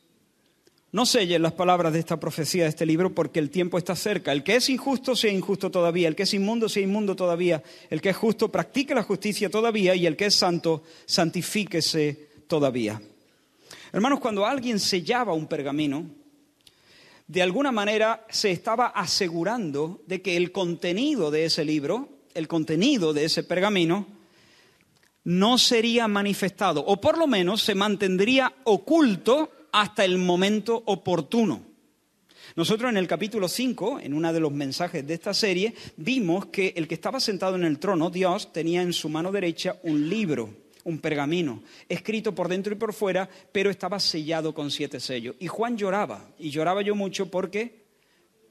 Speaker 1: No selles las palabras de esta profecía, de este libro, porque el tiempo está cerca. El que es injusto, sea injusto todavía. El que es inmundo, sea inmundo todavía. El que es justo, practique la justicia todavía. Y el que es santo, santifíquese todavía. Hermanos, cuando alguien sellaba un pergamino, de alguna manera se estaba asegurando de que el contenido de ese libro, el contenido de ese pergamino, no sería manifestado, o por lo menos se mantendría oculto hasta el momento oportuno. Nosotros en el capítulo 5, en uno de los mensajes de esta serie, vimos que el que estaba sentado en el trono, Dios, tenía en su mano derecha un libro un pergamino, escrito por dentro y por fuera, pero estaba sellado con siete sellos. Y Juan lloraba, y lloraba yo mucho porque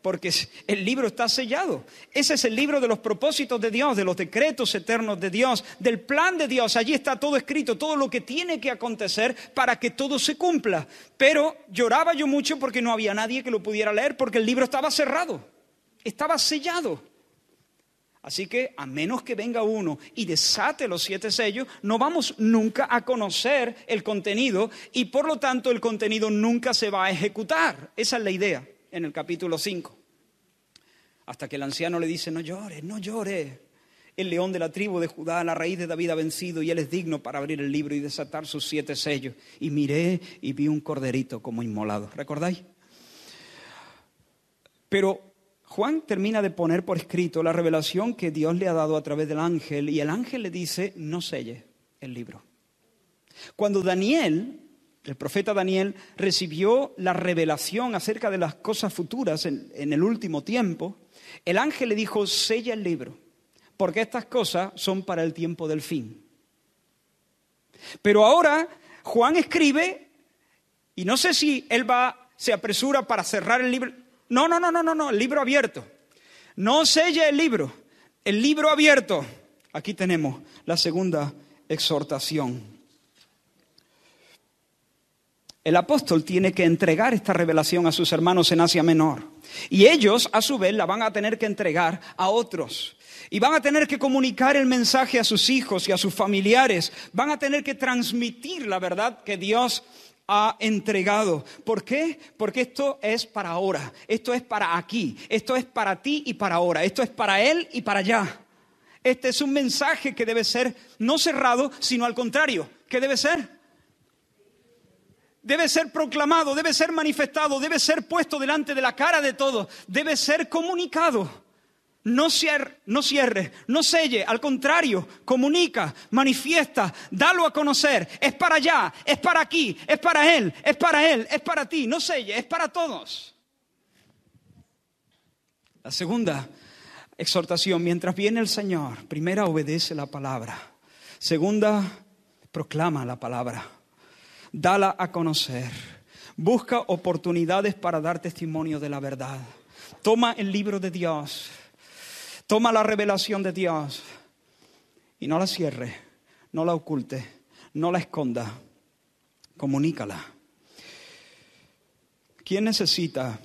Speaker 1: porque el libro está sellado. Ese es el libro de los propósitos de Dios, de los decretos eternos de Dios, del plan de Dios. Allí está todo escrito, todo lo que tiene que acontecer para que todo se cumpla. Pero lloraba yo mucho porque no había nadie que lo pudiera leer, porque el libro estaba cerrado, estaba sellado. Así que a menos que venga uno y desate los siete sellos, no vamos nunca a conocer el contenido y por lo tanto el contenido nunca se va a ejecutar. Esa es la idea en el capítulo 5. Hasta que el anciano le dice, no llores, no llores. El león de la tribu de Judá, la raíz de David ha vencido y él es digno para abrir el libro y desatar sus siete sellos. Y miré y vi un corderito como inmolado. ¿Recordáis? Pero Juan termina de poner por escrito la revelación que Dios le ha dado a través del ángel y el ángel le dice, no selle el libro. Cuando Daniel, el profeta Daniel, recibió la revelación acerca de las cosas futuras en, el último tiempo, el ángel le dijo, sella el libro, porque estas cosas son para el tiempo del fin. Pero ahora Juan escribe, y no sé si él va, se apresura para cerrar el libro, no, no, no, no, no, no, el libro abierto. No selle el libro, el libro abierto. Aquí tenemos la segunda exhortación. El apóstol tiene que entregar esta revelación a sus hermanos en Asia Menor. Y ellos, a su vez, la van a tener que entregar a otros. Y van a tener que comunicar el mensaje a sus hijos y a sus familiares. Van a tener que transmitir la verdad que Dios ha entregado. ¿Por qué? Porque esto es para ahora, esto es para aquí, esto es para ti y para ahora, esto es para él y para allá. Este es un mensaje que debe ser no cerrado, sino al contrario. ¿Qué debe ser? Debe ser proclamado, debe ser manifestado, debe ser puesto delante de la cara de todos, debe ser comunicado no cierre, no no selle, al contrario, comunica, manifiesta, dalo a conocer. Es para allá, es para aquí, es para él, es para él, es para ti, no selle, es para todos. La segunda exhortación, mientras viene el Señor, primera obedece la palabra, segunda proclama la palabra, dala a conocer, busca oportunidades para dar testimonio de la verdad. Toma el libro de Dios, Toma la revelación de Dios y no la cierre, no la oculte, no la esconda, comunícala. ¿Quién necesita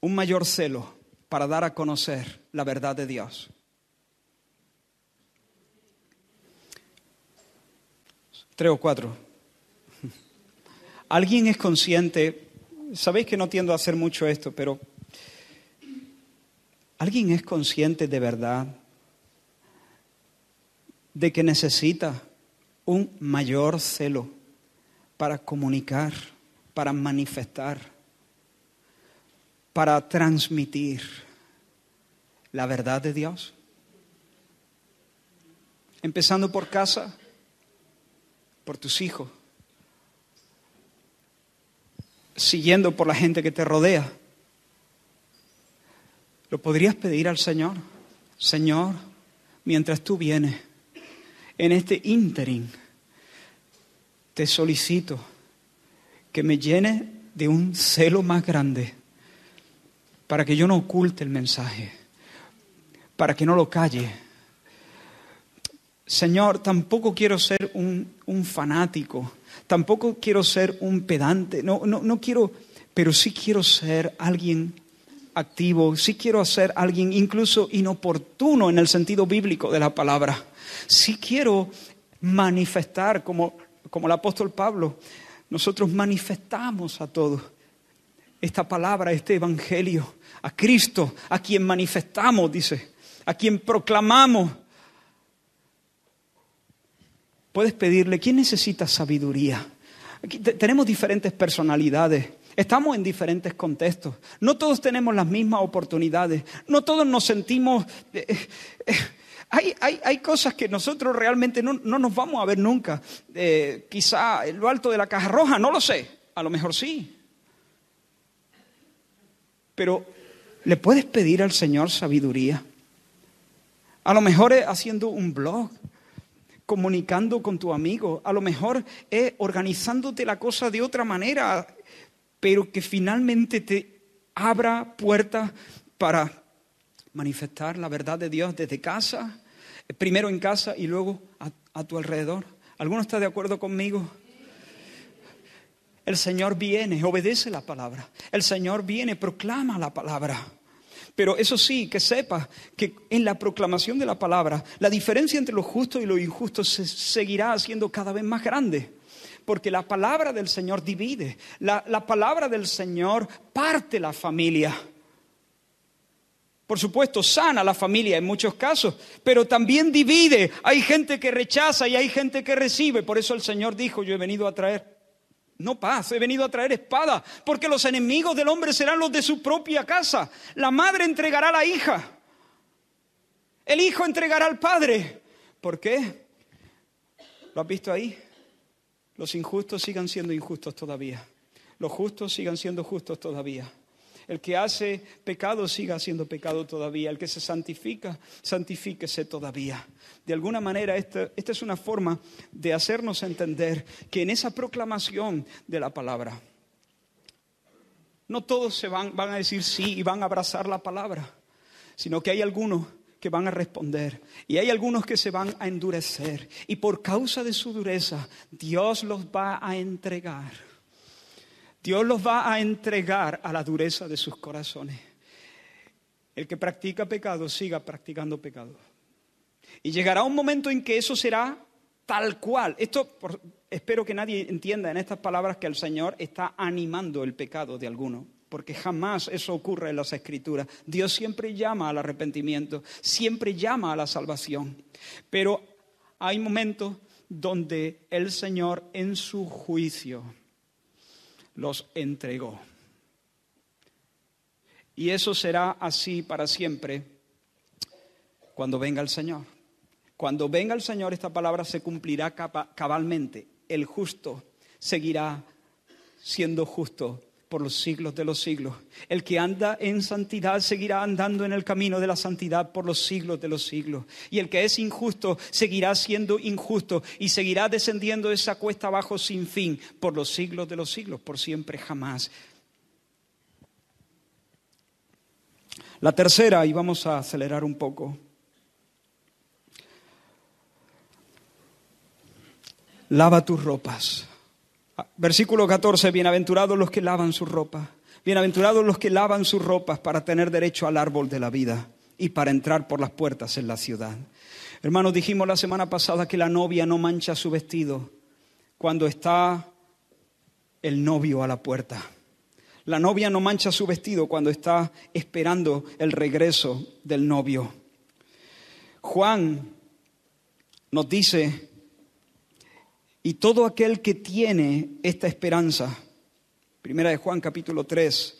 Speaker 1: un mayor celo para dar a conocer la verdad de Dios? Tres o cuatro. ¿Alguien es consciente? Sabéis que no tiendo a hacer mucho esto, pero ¿Alguien es consciente de verdad de que necesita un mayor celo para comunicar, para manifestar, para transmitir la verdad de Dios? Empezando por casa, por tus hijos, siguiendo por la gente que te rodea ¿Lo podrías pedir al Señor? Señor, mientras tú vienes, en este ínterin, te solicito que me llenes de un celo más grande para que yo no oculte el mensaje, para que no lo calle. Señor, tampoco quiero ser un, fanático, tampoco quiero ser un pedante, no, no, no quiero, pero sí quiero ser alguien activo, sí quiero hacer alguien incluso inoportuno en el sentido bíblico de la palabra. Si quiero manifestar como, el apóstol Pablo. Nosotros manifestamos a todos esta palabra, este evangelio, a Cristo, a quien manifestamos, dice, a quien proclamamos. Puedes pedirle, ¿quién necesita sabiduría? Aquí tenemos diferentes personalidades. Estamos en diferentes contextos. No todos tenemos las mismas oportunidades. No todos nos sentimos... Eh, eh, eh, hay, cosas que nosotros realmente no, nos vamos a ver nunca. quizá lo alto de la caja roja, no lo sé. A lo mejor sí. Pero le puedes pedir al Señor sabiduría. A lo mejor es haciendo un blog comunicando con tu amigo, a lo mejor es organizándote la cosa de otra manera, pero que finalmente te abra puertas para manifestar la verdad de Dios desde casa, primero en casa y luego a, tu alrededor. ¿Alguno está de acuerdo conmigo? El Señor viene, obedece la palabra. El Señor viene, proclama la palabra. Pero eso sí, que sepa que en la proclamación de la palabra, la diferencia entre lo justo y lo injusto se seguirá haciendo cada vez más grande porque la palabra del Señor divide, la, palabra del Señor parte la familia. Por supuesto, sana la familia en muchos casos, pero también divide. Hay gente que rechaza y hay gente que recibe. Por eso el Señor dijo, yo he venido a traer, no paz, he venido a traer espada, porque los enemigos del hombre serán los de su propia casa. La madre entregará a la hija, el hijo entregará al padre. ¿Por qué? ¿Lo has visto ahí? Los injustos sigan siendo injustos todavía. Los justos sigan siendo justos todavía. El que hace pecado siga siendo pecado todavía. El que se santifica, santifíquese todavía. De alguna manera, esta, es una forma de hacernos entender que en esa proclamación de la palabra, no todos se van a decir sí y van a abrazar la palabra, sino que hay algunos que van a responder y hay algunos que se van a endurecer y por causa de su dureza Dios los va a entregar. Dios los va a entregar a la dureza de sus corazones. El que practica pecado siga practicando pecado. Y llegará un momento en que eso será tal cual. Esto espero que nadie entienda en estas palabras que el Señor está animando el pecado de alguno porque jamás eso ocurre en las escrituras. Dios siempre llama al arrepentimiento, siempre llama a la salvación, pero hay momentos donde el Señor en su juicio los entregó. Y eso será así para siempre cuando venga el Señor. Cuando venga el Señor esta palabra se cumplirá cabalmente. El justo seguirá siendo justo por los siglos de los siglos. El que anda en santidad seguirá andando en el camino de la santidad por los siglos de los siglos. Y el que es injusto seguirá siendo injusto y seguirá descendiendo esa cuesta abajo sin fin por los siglos de los siglos, por siempre jamás. La tercera, y vamos a acelerar un poco. Lava tus ropas. Ah, versículo 14, bienaventurados los que lavan su ropa, bienaventurados los que lavan sus ropas para tener derecho al árbol de la vida y para entrar por las puertas en la ciudad. Hermanos, dijimos la semana pasada que la novia no mancha su vestido cuando está el novio a la puerta. La novia no mancha su vestido cuando está esperando el regreso del novio. Juan nos dice y todo aquel que tiene esta esperanza, primera de Juan capítulo 3,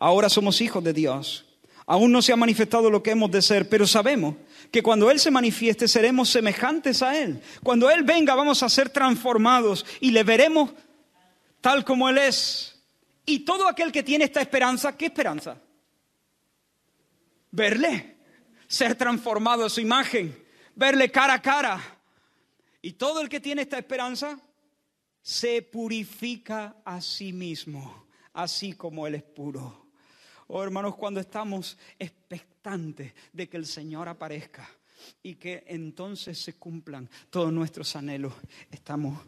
Speaker 1: ahora somos hijos de Dios. Aún no se ha manifestado lo que hemos de ser, pero sabemos que cuando Él se manifieste seremos semejantes a Él. Cuando Él venga vamos a ser transformados y le veremos tal como Él es. Y todo aquel que tiene esta esperanza, ¿qué esperanza? Verle, ser transformado a su imagen, verle cara a cara, y todo el que tiene esta esperanza se purifica a sí mismo, así como Él es puro. Oh hermanos, cuando estamos expectantes de que el Señor aparezca y que entonces se cumplan todos nuestros anhelos, estamos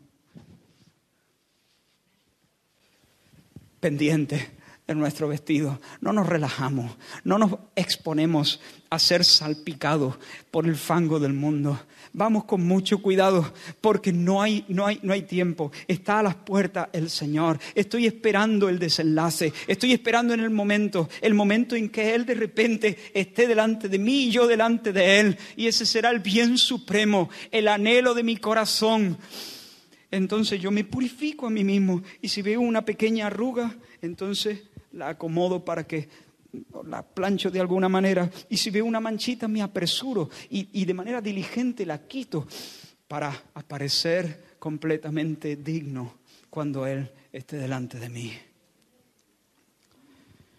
Speaker 1: pendientes de nuestro vestido, no nos relajamos, no nos exponemos a ser salpicados por el fango del mundo, vamos con mucho cuidado porque no hay, no hay, no hay tiempo. Está a las puertas el Señor. Estoy esperando el desenlace. Estoy esperando en el momento, el momento en que Él de repente esté delante de mí y yo delante de Él. Y ese será el bien supremo, el anhelo de mi corazón. Entonces yo me purifico a mí mismo y si veo una pequeña arruga, entonces la acomodo para que la plancho de alguna manera y si veo una manchita me apresuro y, de manera diligente la quito para aparecer completamente digno cuando Él esté delante de mí.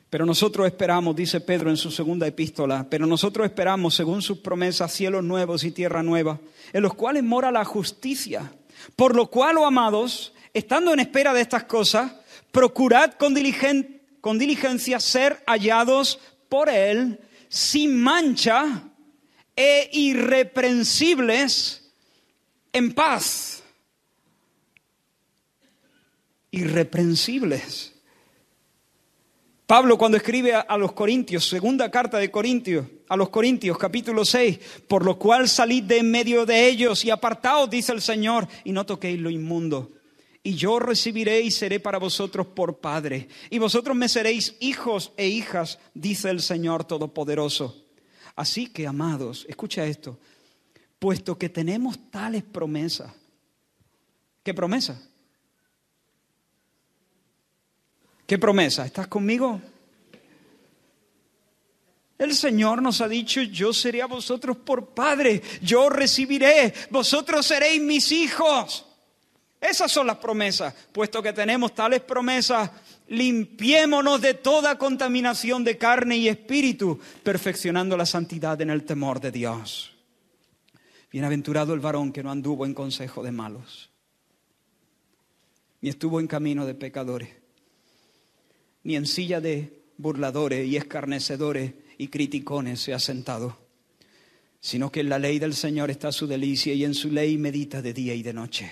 Speaker 1: Pero nosotros esperamos, dice Pedro en su segunda epístola, pero nosotros esperamos, según sus promesas, cielos nuevos y tierra nueva, en los cuales mora la justicia. Por lo cual, oh amados, estando en espera de estas cosas, procurad con diligente con diligencia ser hallados por Él sin mancha e irreprensibles en paz. Irreprensibles. Pablo cuando escribe a, los Corintios, segunda carta de Corintios, a los Corintios capítulo 6, por lo cual salid de en medio de ellos y apartaos, dice el Señor, y no toquéis lo inmundo y yo recibiré y seré para vosotros por Padre, y vosotros me seréis hijos e hijas, dice el Señor Todopoderoso. Así que, amados, escucha esto, puesto que tenemos tales promesas, ¿qué promesa? ¿Qué promesa? ¿Estás conmigo? El Señor nos ha dicho, yo seré a vosotros por Padre, yo recibiré, vosotros seréis mis hijos. Esas son las promesas. Puesto que tenemos tales promesas, limpiémonos de toda contaminación de carne y espíritu, perfeccionando la santidad en el temor de Dios. Bienaventurado el varón que no anduvo en consejo de malos, ni estuvo en camino de pecadores, ni en silla de burladores y escarnecedores y criticones se ha sentado, sino que en la ley del Señor está su delicia y en su ley medita de día y de noche.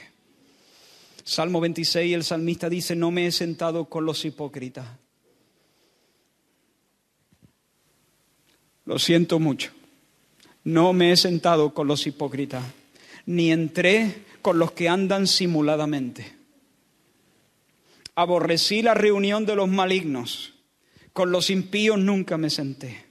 Speaker 1: Salmo 26, el salmista dice, no me he sentado con los hipócritas. Lo siento mucho. No me he sentado con los hipócritas, ni entré con los que andan simuladamente. Aborrecí la reunión de los malignos. Con los impíos nunca me senté.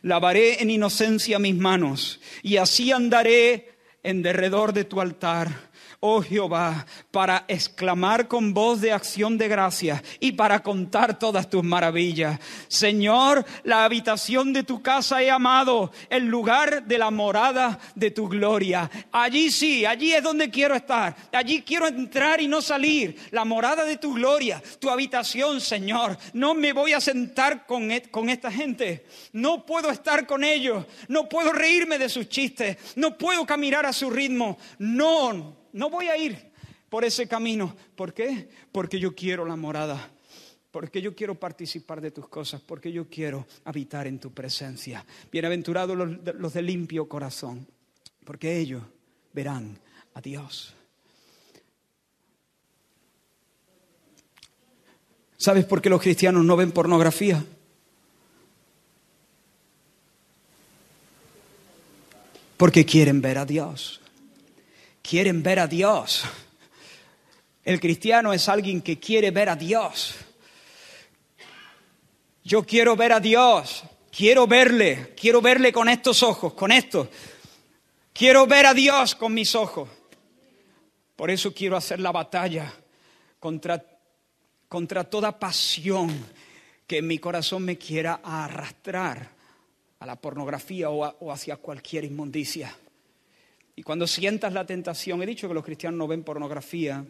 Speaker 1: Lavaré en inocencia mis manos y así andaré en derredor de tu altar oh Jehová, para exclamar con voz de acción de gracia y para contar todas tus maravillas. Señor, la habitación de tu casa he amado, el lugar de la morada de tu gloria. Allí sí, allí es donde quiero estar, allí quiero entrar y no salir, la morada de tu gloria, tu habitación, Señor. No me voy a sentar con, e, con esta gente, no puedo estar con ellos, no puedo reírme de sus chistes, no puedo caminar a su ritmo, no no voy a ir por ese camino. ¿Por qué? Porque yo quiero la morada porque yo quiero participar de tus cosas, porque yo quiero habitar en tu presencia. Bienaventurados los, de, limpio corazón, porque ellos verán a Dios. ¿Sabes por qué los cristianos no ven pornografía? Porque quieren ver a Dios quieren ver a Dios. El cristiano es alguien que quiere ver a Dios. Yo quiero ver a Dios, quiero verle, quiero verle con estos ojos, con estos. Quiero ver a Dios con mis ojos. Por eso quiero hacer la batalla contra, contra toda pasión que en mi corazón me quiera arrastrar a la pornografía o, o hacia cualquier inmundicia. Y cuando sientas la tentación, he dicho que los cristianos no ven pornografía,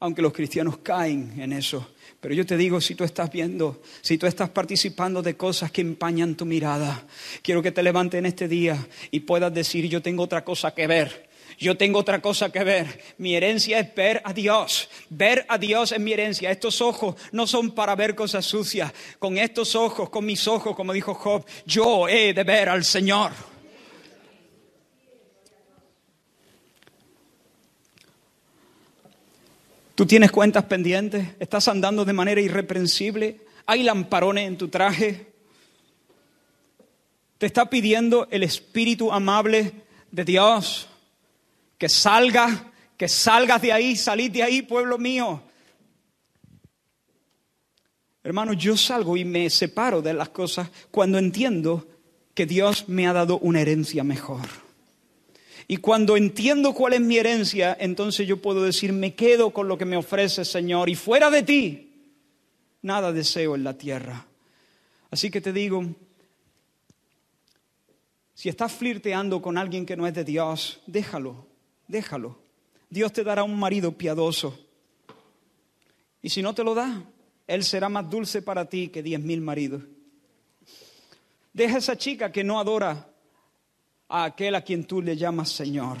Speaker 1: aunque los cristianos caen en eso. Pero yo te digo, si tú estás viendo, si tú estás participando de cosas que empañan tu mirada, quiero que te levantes en este día y puedas decir, yo tengo otra cosa que ver. Yo tengo otra cosa que ver. Mi herencia es ver a Dios. Ver a Dios es mi herencia. Estos ojos no son para ver cosas sucias. Con estos ojos, con mis ojos, como dijo Job, yo he de ver al Señor. Tú tienes cuentas pendientes, estás andando de manera irreprensible, hay lamparones en tu traje. Te está pidiendo el espíritu amable de Dios que salgas, que salgas de ahí, salid de ahí, pueblo mío. Hermano, yo salgo y me separo de las cosas cuando entiendo que Dios me ha dado una herencia mejor. Y cuando entiendo cuál es mi herencia, entonces yo puedo decir, me quedo con lo que me ofrece Señor. Y fuera de ti, nada deseo en la tierra. Así que te digo, si estás flirteando con alguien que no es de Dios, déjalo, déjalo. Dios te dará un marido piadoso. Y si no te lo da, Él será más dulce para ti que diez mil maridos. Deja a esa chica que no adora a aquel a quien tú le llamas Señor.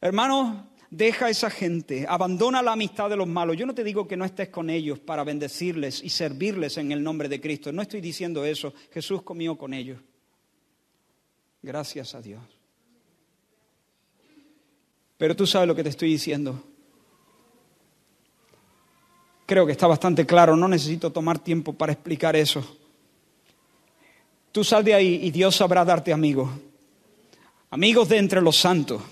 Speaker 1: Hermano deja a esa gente, abandona la amistad de los malos. Yo no te digo que no estés con ellos para bendecirles y servirles en el nombre de Cristo. No estoy diciendo eso. Jesús comió con ellos. Gracias a Dios. Pero tú sabes lo que te estoy diciendo. Creo que está bastante claro, no necesito tomar tiempo para explicar eso. Tú sal de ahí y Dios sabrá darte amigos amigos de entre los santos.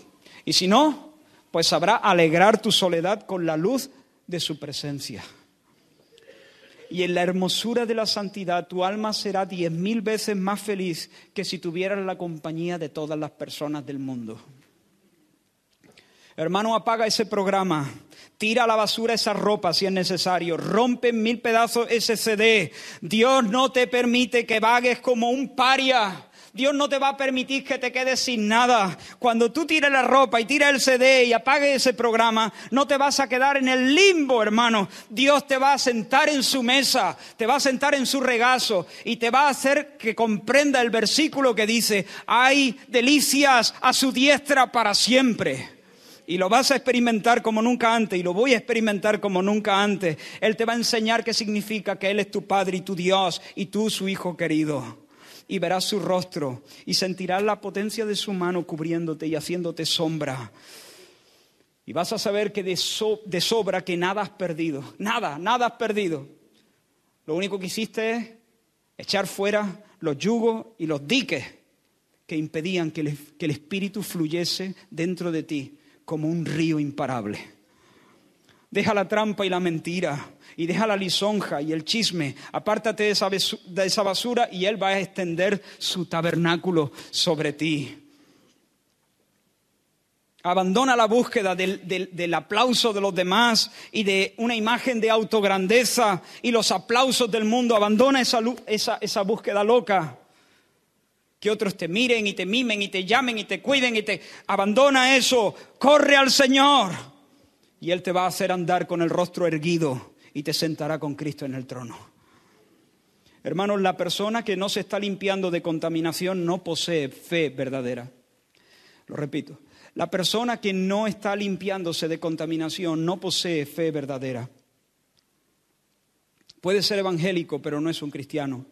Speaker 1: Y si no, pues sabrá alegrar tu soledad con la luz de su presencia. Y en la hermosura de la santidad tu alma será diez mil veces más feliz que si tuvieras la compañía de todas las personas del mundo. Hermano, apaga ese programa. Tira a la basura esa ropa si es necesario. Rompe en mil pedazos ese CD. Dios no te permite que vagues como un paria. Dios no te va a permitir que te quedes sin nada. Cuando tú tires la ropa y tires el CD y apagues ese programa, no te vas a quedar en el limbo, hermano. Dios te va a sentar en su mesa, te va a sentar en su regazo y te va a hacer que comprenda el versículo que dice, hay delicias a su diestra para siempre y lo vas a experimentar como nunca antes y lo voy a experimentar como nunca antes. Él te va a enseñar qué significa que Él es tu Padre y tu Dios y tú su Hijo querido y verás su rostro y sentirás la potencia de su mano cubriéndote y haciéndote sombra. Y vas a saber que de, sobra que nada has perdido, nada, nada has perdido. Lo único que hiciste es echar fuera los yugos y los diques que impedían que el Espíritu fluyese dentro de ti como un río imparable. Deja la trampa y la mentira, y deja la lisonja y el chisme. Apártate de esa, basura y Él va a extender su tabernáculo sobre ti. Abandona la búsqueda del, aplauso de los demás y de una imagen de autograndeza y los aplausos del mundo. Abandona esa, esa, esa búsqueda loca. Que otros te miren y te mimen y te llamen y te cuiden y te... Abandona eso. Corre al Señor y Él te va a hacer andar con el rostro erguido y te sentará con Cristo en el trono. Hermanos, la persona que no se está limpiando de contaminación no posee fe verdadera. Lo repito, la persona que no está limpiándose de contaminación no posee fe verdadera. Puede ser evangélico, pero no es un cristiano.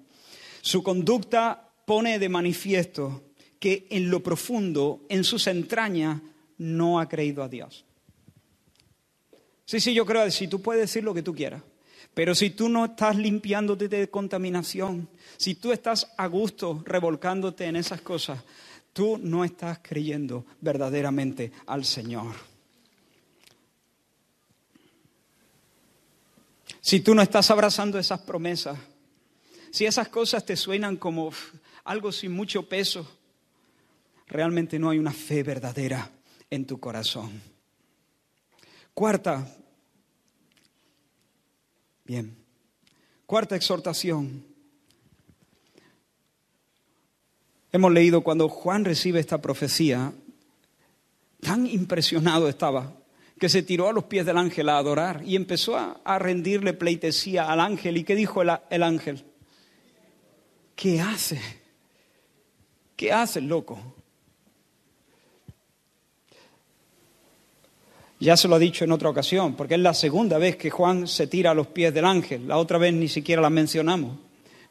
Speaker 1: Su conducta pone de manifiesto que en lo profundo, en sus entrañas, no ha creído a Dios. Sí, sí, yo creo que si tú puedes decir lo que tú quieras, pero si tú no estás limpiándote de contaminación, si tú estás a gusto revolcándote en esas cosas, tú no estás creyendo verdaderamente al Señor. Si tú no estás abrazando esas promesas, si esas cosas te suenan como algo sin mucho peso, realmente no hay una fe verdadera en tu corazón. Cuarta, bien, cuarta exhortación. Hemos leído cuando Juan recibe esta profecía, tan impresionado estaba que se tiró a los pies del ángel a adorar y empezó a, rendirle pleitesía al ángel. ¿Y qué dijo el, ángel? ¿Qué hace? ¿Qué hace, loco? Ya se lo ha dicho en otra ocasión, porque es la segunda vez que Juan se tira a los pies del ángel. La otra vez ni siquiera la mencionamos,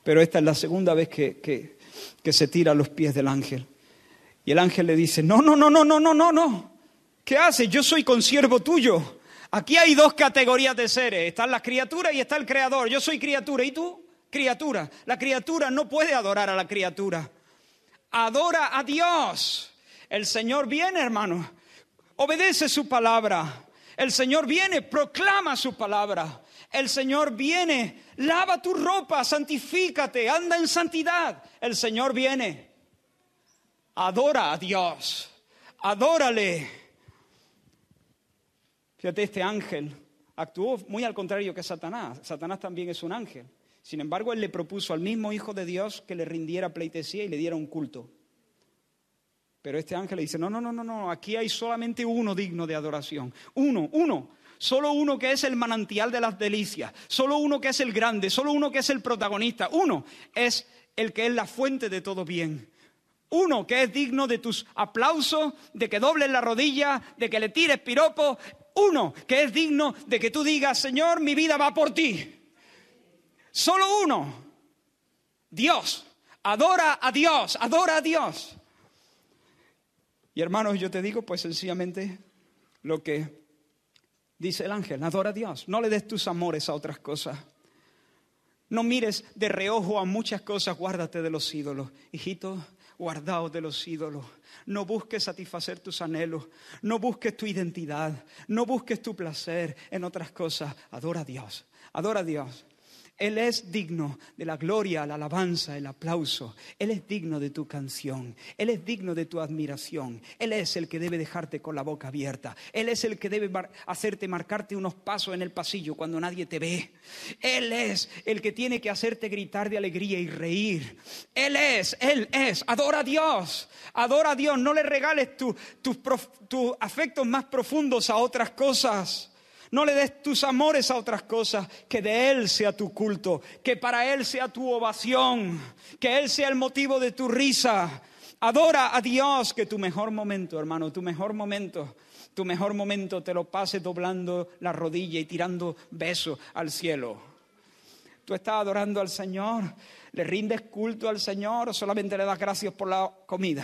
Speaker 1: pero esta es la segunda vez que, que, se tira a los pies del ángel. Y el ángel le dice, no, no, no, no, no, no, no, no. ¿Qué haces? Yo soy consiervo tuyo. Aquí hay dos categorías de seres. Están las criaturas y está el creador. Yo soy criatura. ¿Y tú? Criatura. La criatura no puede adorar a la criatura. Adora a Dios. El Señor viene, hermano obedece su palabra. El Señor viene, proclama su palabra. El Señor viene, lava tu ropa, santifícate, anda en santidad. El Señor viene. Adora a Dios, adórale. Fíjate, este ángel actuó muy al contrario que Satanás. Satanás también es un ángel. Sin embargo, él le propuso al mismo Hijo de Dios que le rindiera pleitesía y le diera un culto. Pero este ángel le dice, no, no, no, no, no, aquí hay solamente uno digno de adoración. Uno, uno. Solo uno que es el manantial de las delicias. Solo uno que es el grande. Solo uno que es el protagonista. Uno es el que es la fuente de todo bien. Uno que es digno de tus aplausos, de que dobles la rodilla, de que le tires piropos. Uno que es digno de que tú digas, Señor, mi vida va por ti. Solo uno. Dios. Adora a Dios. Adora a Dios. Y hermanos, yo te digo pues sencillamente lo que dice el ángel, adora a Dios, no le des tus amores a otras cosas. No mires de reojo a muchas cosas, guárdate de los ídolos. Hijito, guardaos de los ídolos. No busques satisfacer tus anhelos, no busques tu identidad, no busques tu placer en otras cosas. Adora a Dios, adora a Dios. Él es digno de la gloria, la alabanza, el aplauso. Él es digno de tu canción. Él es digno de tu admiración. Él es el que debe dejarte con la boca abierta. Él es el que debe hacerte marcarte unos pasos en el pasillo cuando nadie te ve. Él es el que tiene que hacerte gritar de alegría y reír. Él es, Él es. Adora a Dios. Adora a Dios. No le regales tus afectos más profundos a otras cosas. No le des tus amores a otras cosas, que de Él sea tu culto, que para Él sea tu ovación, que Él sea el motivo de tu risa. Adora a Dios, que tu mejor momento, hermano, tu mejor momento, tu mejor momento te lo pase doblando la rodilla y tirando besos al cielo tú estás adorando al Señor, le rindes culto al Señor, solamente le das gracias por la comida.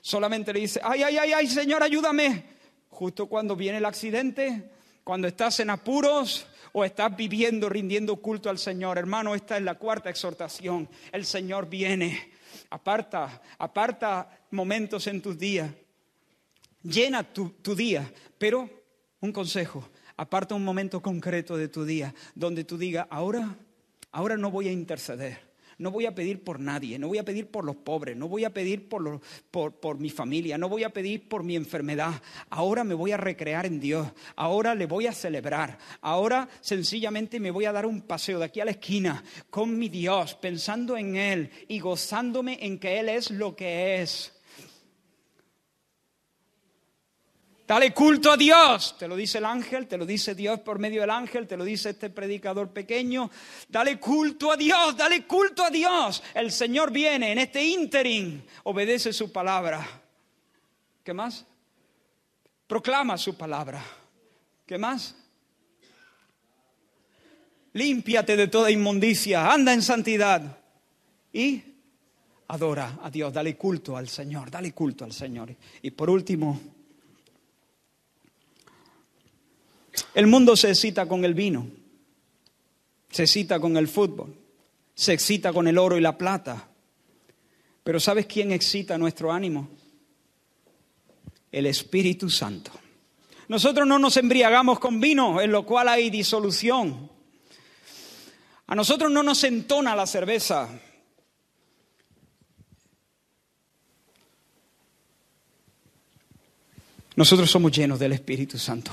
Speaker 1: Solamente le dices, ay, ay, ay, ay, Señor, ayúdame. Justo cuando viene el accidente, cuando estás en apuros o estás viviendo, rindiendo culto al Señor. Hermano, esta es la cuarta exhortación. El Señor viene. Aparta, aparta momentos en tus días. Llena tu, tu día. Pero un consejo, aparta un momento concreto de tu día donde tú digas, ahora, ahora no voy a interceder. No voy a pedir por nadie, no voy a pedir por los pobres, no voy a pedir por, por, por mi familia, no voy a pedir por mi enfermedad. Ahora me voy a recrear en Dios, ahora le voy a celebrar, ahora sencillamente me voy a dar un paseo de aquí a la esquina con mi Dios, pensando en Él y gozándome en que Él es lo que es. Dale culto a Dios. Te lo dice el ángel, te lo dice Dios por medio del ángel, te lo dice este predicador pequeño. Dale culto a Dios, dale culto a Dios. El Señor viene en este ínterin, obedece su palabra. ¿Qué más? Proclama su palabra. ¿Qué más? Límpiate de toda inmundicia, anda en santidad y adora a Dios, dale culto al Señor, dale culto al Señor. Y por último, El mundo se excita con el vino, se excita con el fútbol, se excita con el oro y la plata. Pero ¿sabes quién excita nuestro ánimo? El Espíritu Santo. Nosotros no nos embriagamos con vino, en lo cual hay disolución. A nosotros no nos entona la cerveza. Nosotros somos llenos del Espíritu Santo.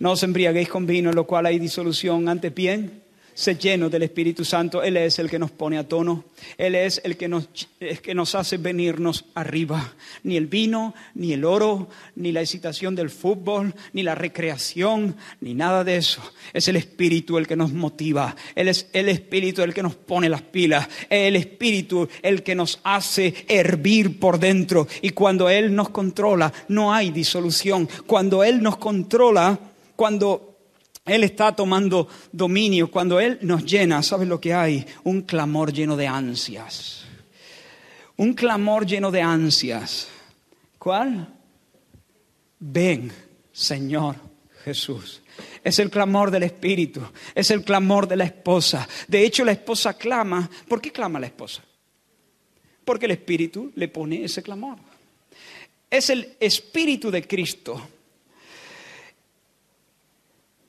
Speaker 1: No os embriaguéis con vino, en lo cual hay disolución. Antes bien, se lleno del Espíritu Santo. Él es el que nos pone a tono. Él es el que nos, hace venirnos arriba. Ni el vino, ni el oro, ni la excitación del fútbol, ni la recreación, ni nada de eso. Es el Espíritu el que nos motiva. Él es el Espíritu el que nos pone las pilas. es El Espíritu el que nos hace hervir por dentro. Y cuando Él nos controla, no hay disolución. Cuando Él nos controla, cuando Él está tomando dominio, cuando Él nos llena, ¿sabes lo que hay? Un clamor lleno de ansias. Un clamor lleno de ansias. ¿Cuál? Ven, Señor Jesús. Es el clamor del Espíritu, es el clamor de la esposa. De hecho, la esposa clama. ¿Por qué clama la esposa? Porque el Espíritu le pone ese clamor. Es el Espíritu de Cristo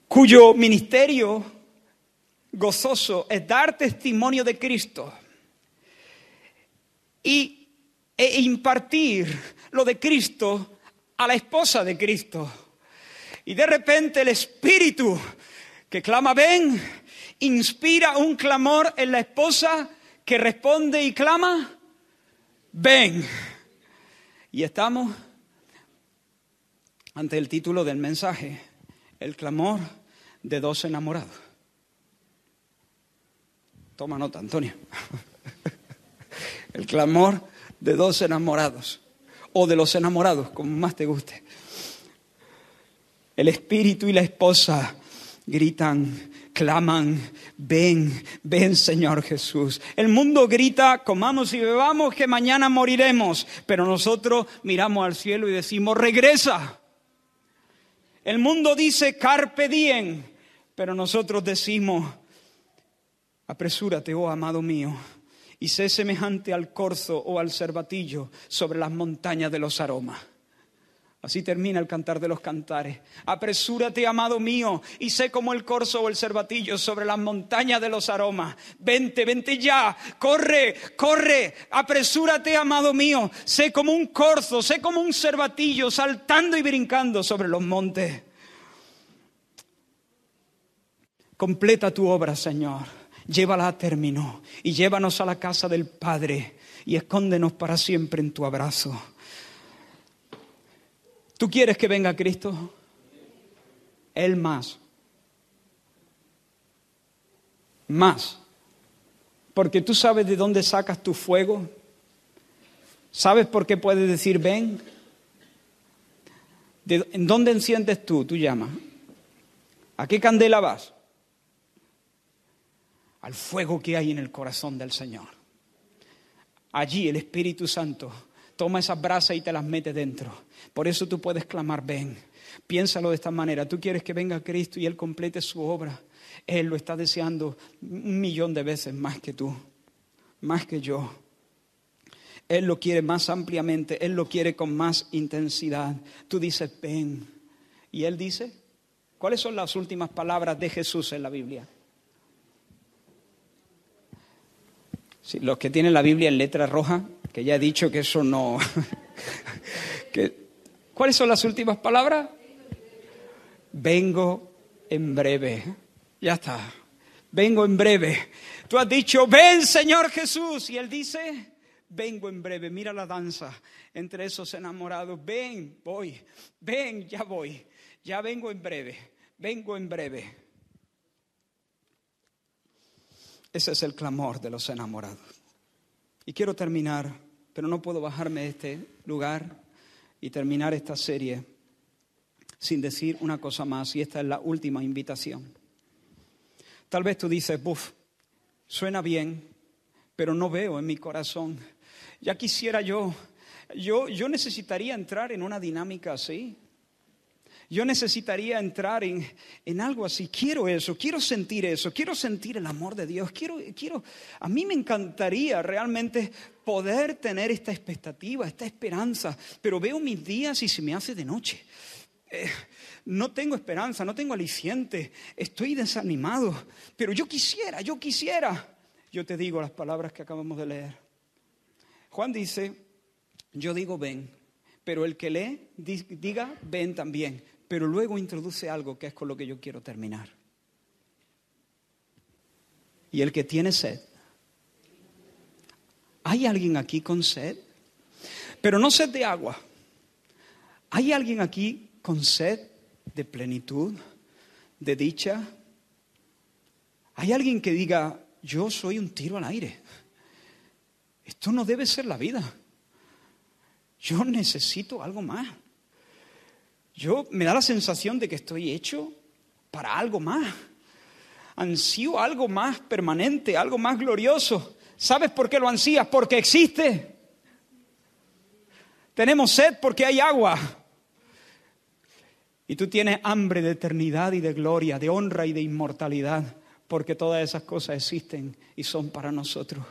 Speaker 1: cuyo ministerio gozoso es dar testimonio de Cristo y, e impartir lo de Cristo a la esposa de Cristo. Y de repente el Espíritu que clama ven, inspira un clamor en la esposa que responde y clama, ven. Y estamos ante el título del mensaje, el clamor de dos enamorados. Toma nota, Antonia. El clamor de dos enamorados o de los enamorados, como más te guste. El espíritu y la esposa gritan, claman, ven, ven Señor Jesús. El mundo grita, comamos y bebamos, que mañana moriremos, pero nosotros miramos al cielo y decimos, regresa. El mundo dice, carpe diem, pero nosotros decimos, apresúrate, oh amado mío, y sé semejante al corzo o al cervatillo sobre las montañas de los aromas. Así termina el cantar de los cantares. Apresúrate, amado mío, y sé como el corzo o el cervatillo sobre las montañas de los aromas. Vente, vente ya, corre, corre, apresúrate, amado mío. Sé como un corzo, sé como un cervatillo saltando y brincando sobre los montes. Completa tu obra, Señor. Llévala a término y llévanos a la casa del Padre y escóndenos para siempre en tu abrazo. ¿Tú quieres que venga Cristo? Él más. Más. Porque tú sabes de dónde sacas tu fuego. ¿Sabes por qué puedes decir ven? ¿En dónde enciendes tú? tu llama, ¿A qué candela vas? al fuego que hay en el corazón del Señor. Allí el Espíritu Santo toma esas brasas y te las mete dentro. Por eso tú puedes clamar, ven. Piénsalo de esta manera. Tú quieres que venga Cristo y Él complete su obra. Él lo está deseando un millón de veces más que tú, más que yo. Él lo quiere más ampliamente, Él lo quiere con más intensidad. Tú dices, ven. Y Él dice, ¿cuáles son las últimas palabras de Jesús en la Biblia? los que tienen la Biblia en letra roja, que ya he dicho que eso no... ¿Cuáles son las últimas palabras? Vengo en breve. Ya está. Vengo en breve. Tú has dicho, ven Señor Jesús. Y él dice, vengo en breve. Mira la danza entre esos enamorados. Ven, voy. Ven, ya voy. Ya vengo en breve. Vengo en breve. Ese es el clamor de los enamorados. Y quiero terminar, pero no puedo bajarme de este lugar y terminar esta serie sin decir una cosa más, y esta es la última invitación. Tal vez tú dices, buf, suena bien, pero no veo en mi corazón. Ya quisiera yo, yo, yo necesitaría entrar en una dinámica así. Yo necesitaría entrar en, algo así. Quiero eso, quiero sentir eso, quiero sentir el amor de Dios. Quiero, quiero, a mí me encantaría realmente poder tener esta expectativa, esta esperanza, pero veo mis días y se me hace de noche. Eh, no tengo esperanza, no tengo aliciente, estoy desanimado, pero yo quisiera, yo quisiera. Yo te digo las palabras que acabamos de leer. Juan dice, yo digo ven, pero el que lee diga ven también pero luego introduce algo que es con lo que yo quiero terminar. Y el que tiene sed. ¿Hay alguien aquí con sed? Pero no sed de agua. ¿Hay alguien aquí con sed de plenitud, de dicha? ¿Hay alguien que diga, yo soy un tiro al aire? Esto no debe ser la vida. Yo necesito algo más. Yo me da la sensación de que estoy hecho para algo más. Ansío algo más permanente, algo más glorioso. ¿Sabes por qué lo ansías? Porque existe. Tenemos sed porque hay agua. Y tú tienes hambre de eternidad y de gloria, de honra y de inmortalidad, porque todas esas cosas existen y son para nosotros.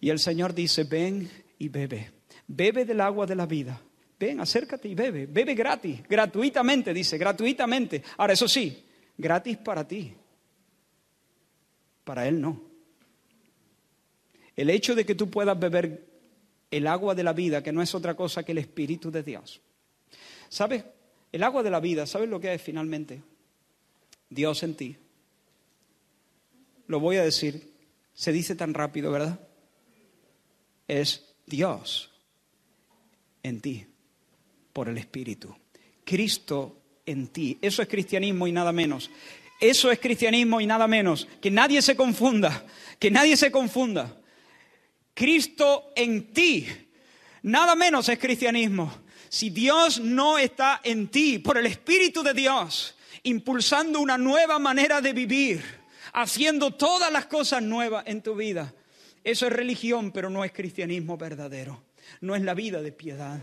Speaker 1: Y el Señor dice, ven y bebe, bebe del agua de la vida ven, acércate y bebe, bebe gratis, gratuitamente, dice, gratuitamente. Ahora, eso sí, gratis para ti, para Él no. El hecho de que tú puedas beber el agua de la vida, que no es otra cosa que el Espíritu de Dios. ¿Sabes? El agua de la vida, ¿sabes lo que es finalmente? Dios en ti. Lo voy a decir, se dice tan rápido, ¿verdad? Es Dios en ti por el Espíritu. Cristo en ti. Eso es cristianismo y nada menos. Eso es cristianismo y nada menos. Que nadie se confunda, que nadie se confunda. Cristo en ti. Nada menos es cristianismo. Si Dios no está en ti, por el Espíritu de Dios, impulsando una nueva manera de vivir, haciendo todas las cosas nuevas en tu vida, eso es religión, pero no es cristianismo verdadero. No es la vida de piedad.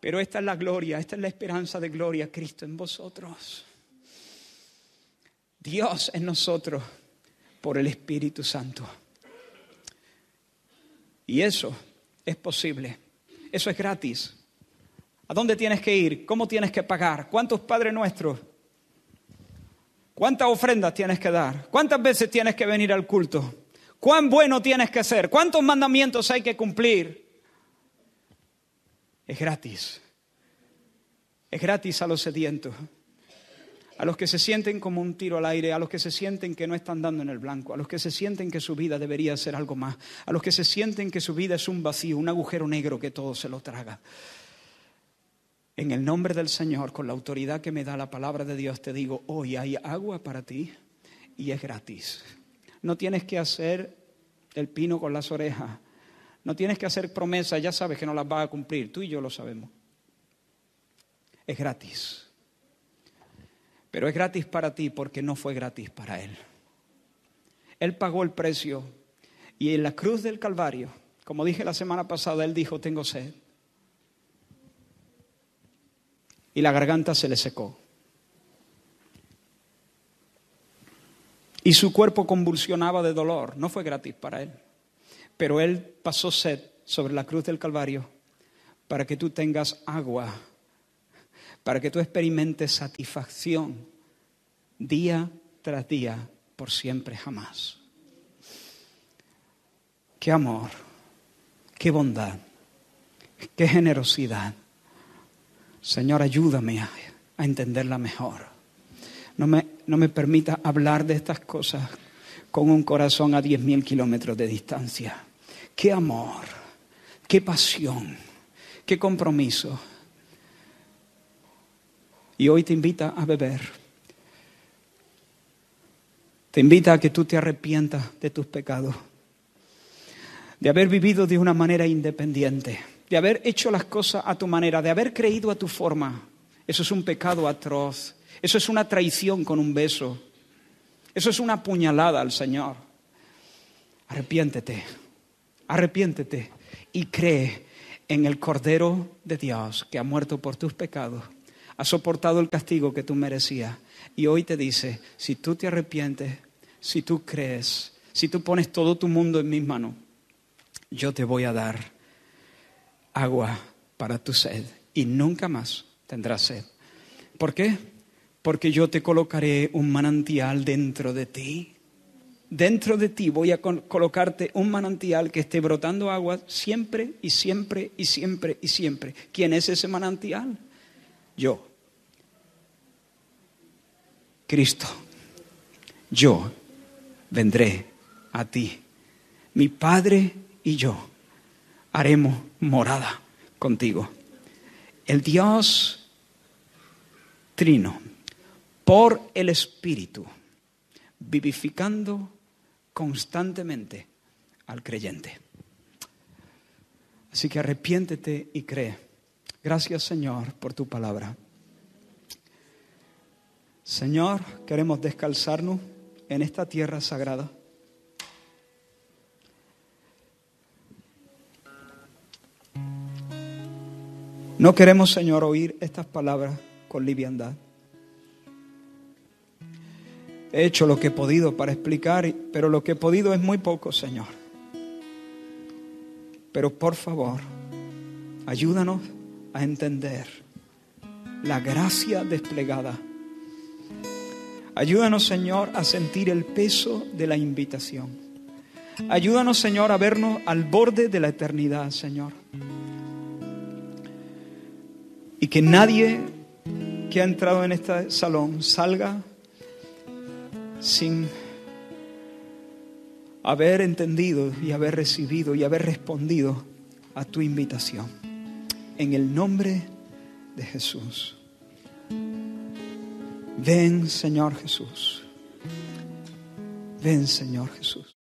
Speaker 1: Pero esta es la gloria, esta es la esperanza de gloria, Cristo en vosotros. Dios en nosotros por el Espíritu Santo. Y eso es posible. Eso es gratis. ¿A dónde tienes que ir? ¿Cómo tienes que pagar? ¿Cuántos Padres Nuestros? ¿Cuántas ofrendas tienes que dar? ¿Cuántas veces tienes que venir al culto? ¿Cuán bueno tienes que ser? ¿Cuántos mandamientos hay que cumplir? Es gratis. Es gratis a los sedientos, a los que se sienten como un tiro al aire, a los que se sienten que no están dando en el blanco, a los que se sienten que su vida debería ser algo más, a los que se sienten que su vida es un vacío, un agujero negro que todo se lo traga. En el nombre del Señor, con la autoridad que me da la palabra de Dios, te digo, hoy hay agua para ti y es gratis. No tienes que hacer el pino con las orejas. No tienes que hacer promesas, ya sabes que no las vas a cumplir, tú y yo lo sabemos. Es gratis. Pero es gratis para ti porque no fue gratis para Él. Él pagó el precio y en la cruz del Calvario, como dije la semana pasada, Él dijo, tengo sed. Y la garganta se le secó. Y su cuerpo convulsionaba de dolor. No fue gratis para Él pero Él pasó sed sobre la cruz del Calvario para que tú tengas agua, para que tú experimentes satisfacción día tras día, por siempre, jamás. Qué amor, qué bondad, qué generosidad. Señor, ayúdame a, entenderla mejor. No me, no me permita hablar de estas cosas con un corazón a diez mil kilómetros de distancia qué amor, qué pasión, qué compromiso. Y hoy te invita a beber. Te invita a que tú te arrepientas de tus pecados, de haber vivido de una manera independiente, de haber hecho las cosas a tu manera, de haber creído a tu forma. Eso es un pecado atroz. Eso es una traición con un beso. Eso es una puñalada al Señor. Arrepiéntete arrepiéntete y cree en el Cordero de Dios que ha muerto por tus pecados, ha soportado el castigo que tú merecías y hoy te dice, si tú te arrepientes, si tú crees, si tú pones todo tu mundo en mis manos, yo te voy a dar agua para tu sed y nunca más tendrás sed. ¿Por qué? Porque yo te colocaré un manantial dentro de ti dentro de ti voy a colocarte un manantial que esté brotando agua siempre y siempre y siempre y siempre. ¿Quién es ese manantial? Yo. Cristo, yo vendré a ti. Mi Padre y yo haremos morada contigo. El Dios trino, por el Espíritu, vivificando constantemente al creyente. Así que arrepiéntete y cree. Gracias Señor por tu palabra. Señor, queremos descalzarnos en esta tierra sagrada. No queremos, Señor, oír estas palabras con liviandad. He hecho lo que he podido para explicar, pero lo que he podido es muy poco, Señor. Pero por favor, ayúdanos a entender la gracia desplegada. Ayúdanos, Señor, a sentir el peso de la invitación. Ayúdanos, Señor, a vernos al borde de la eternidad, Señor. Y que nadie que ha entrado en este salón salga sin haber entendido y haber recibido y haber respondido a tu invitación. En el nombre de Jesús. Ven, Señor Jesús. Ven, Señor Jesús.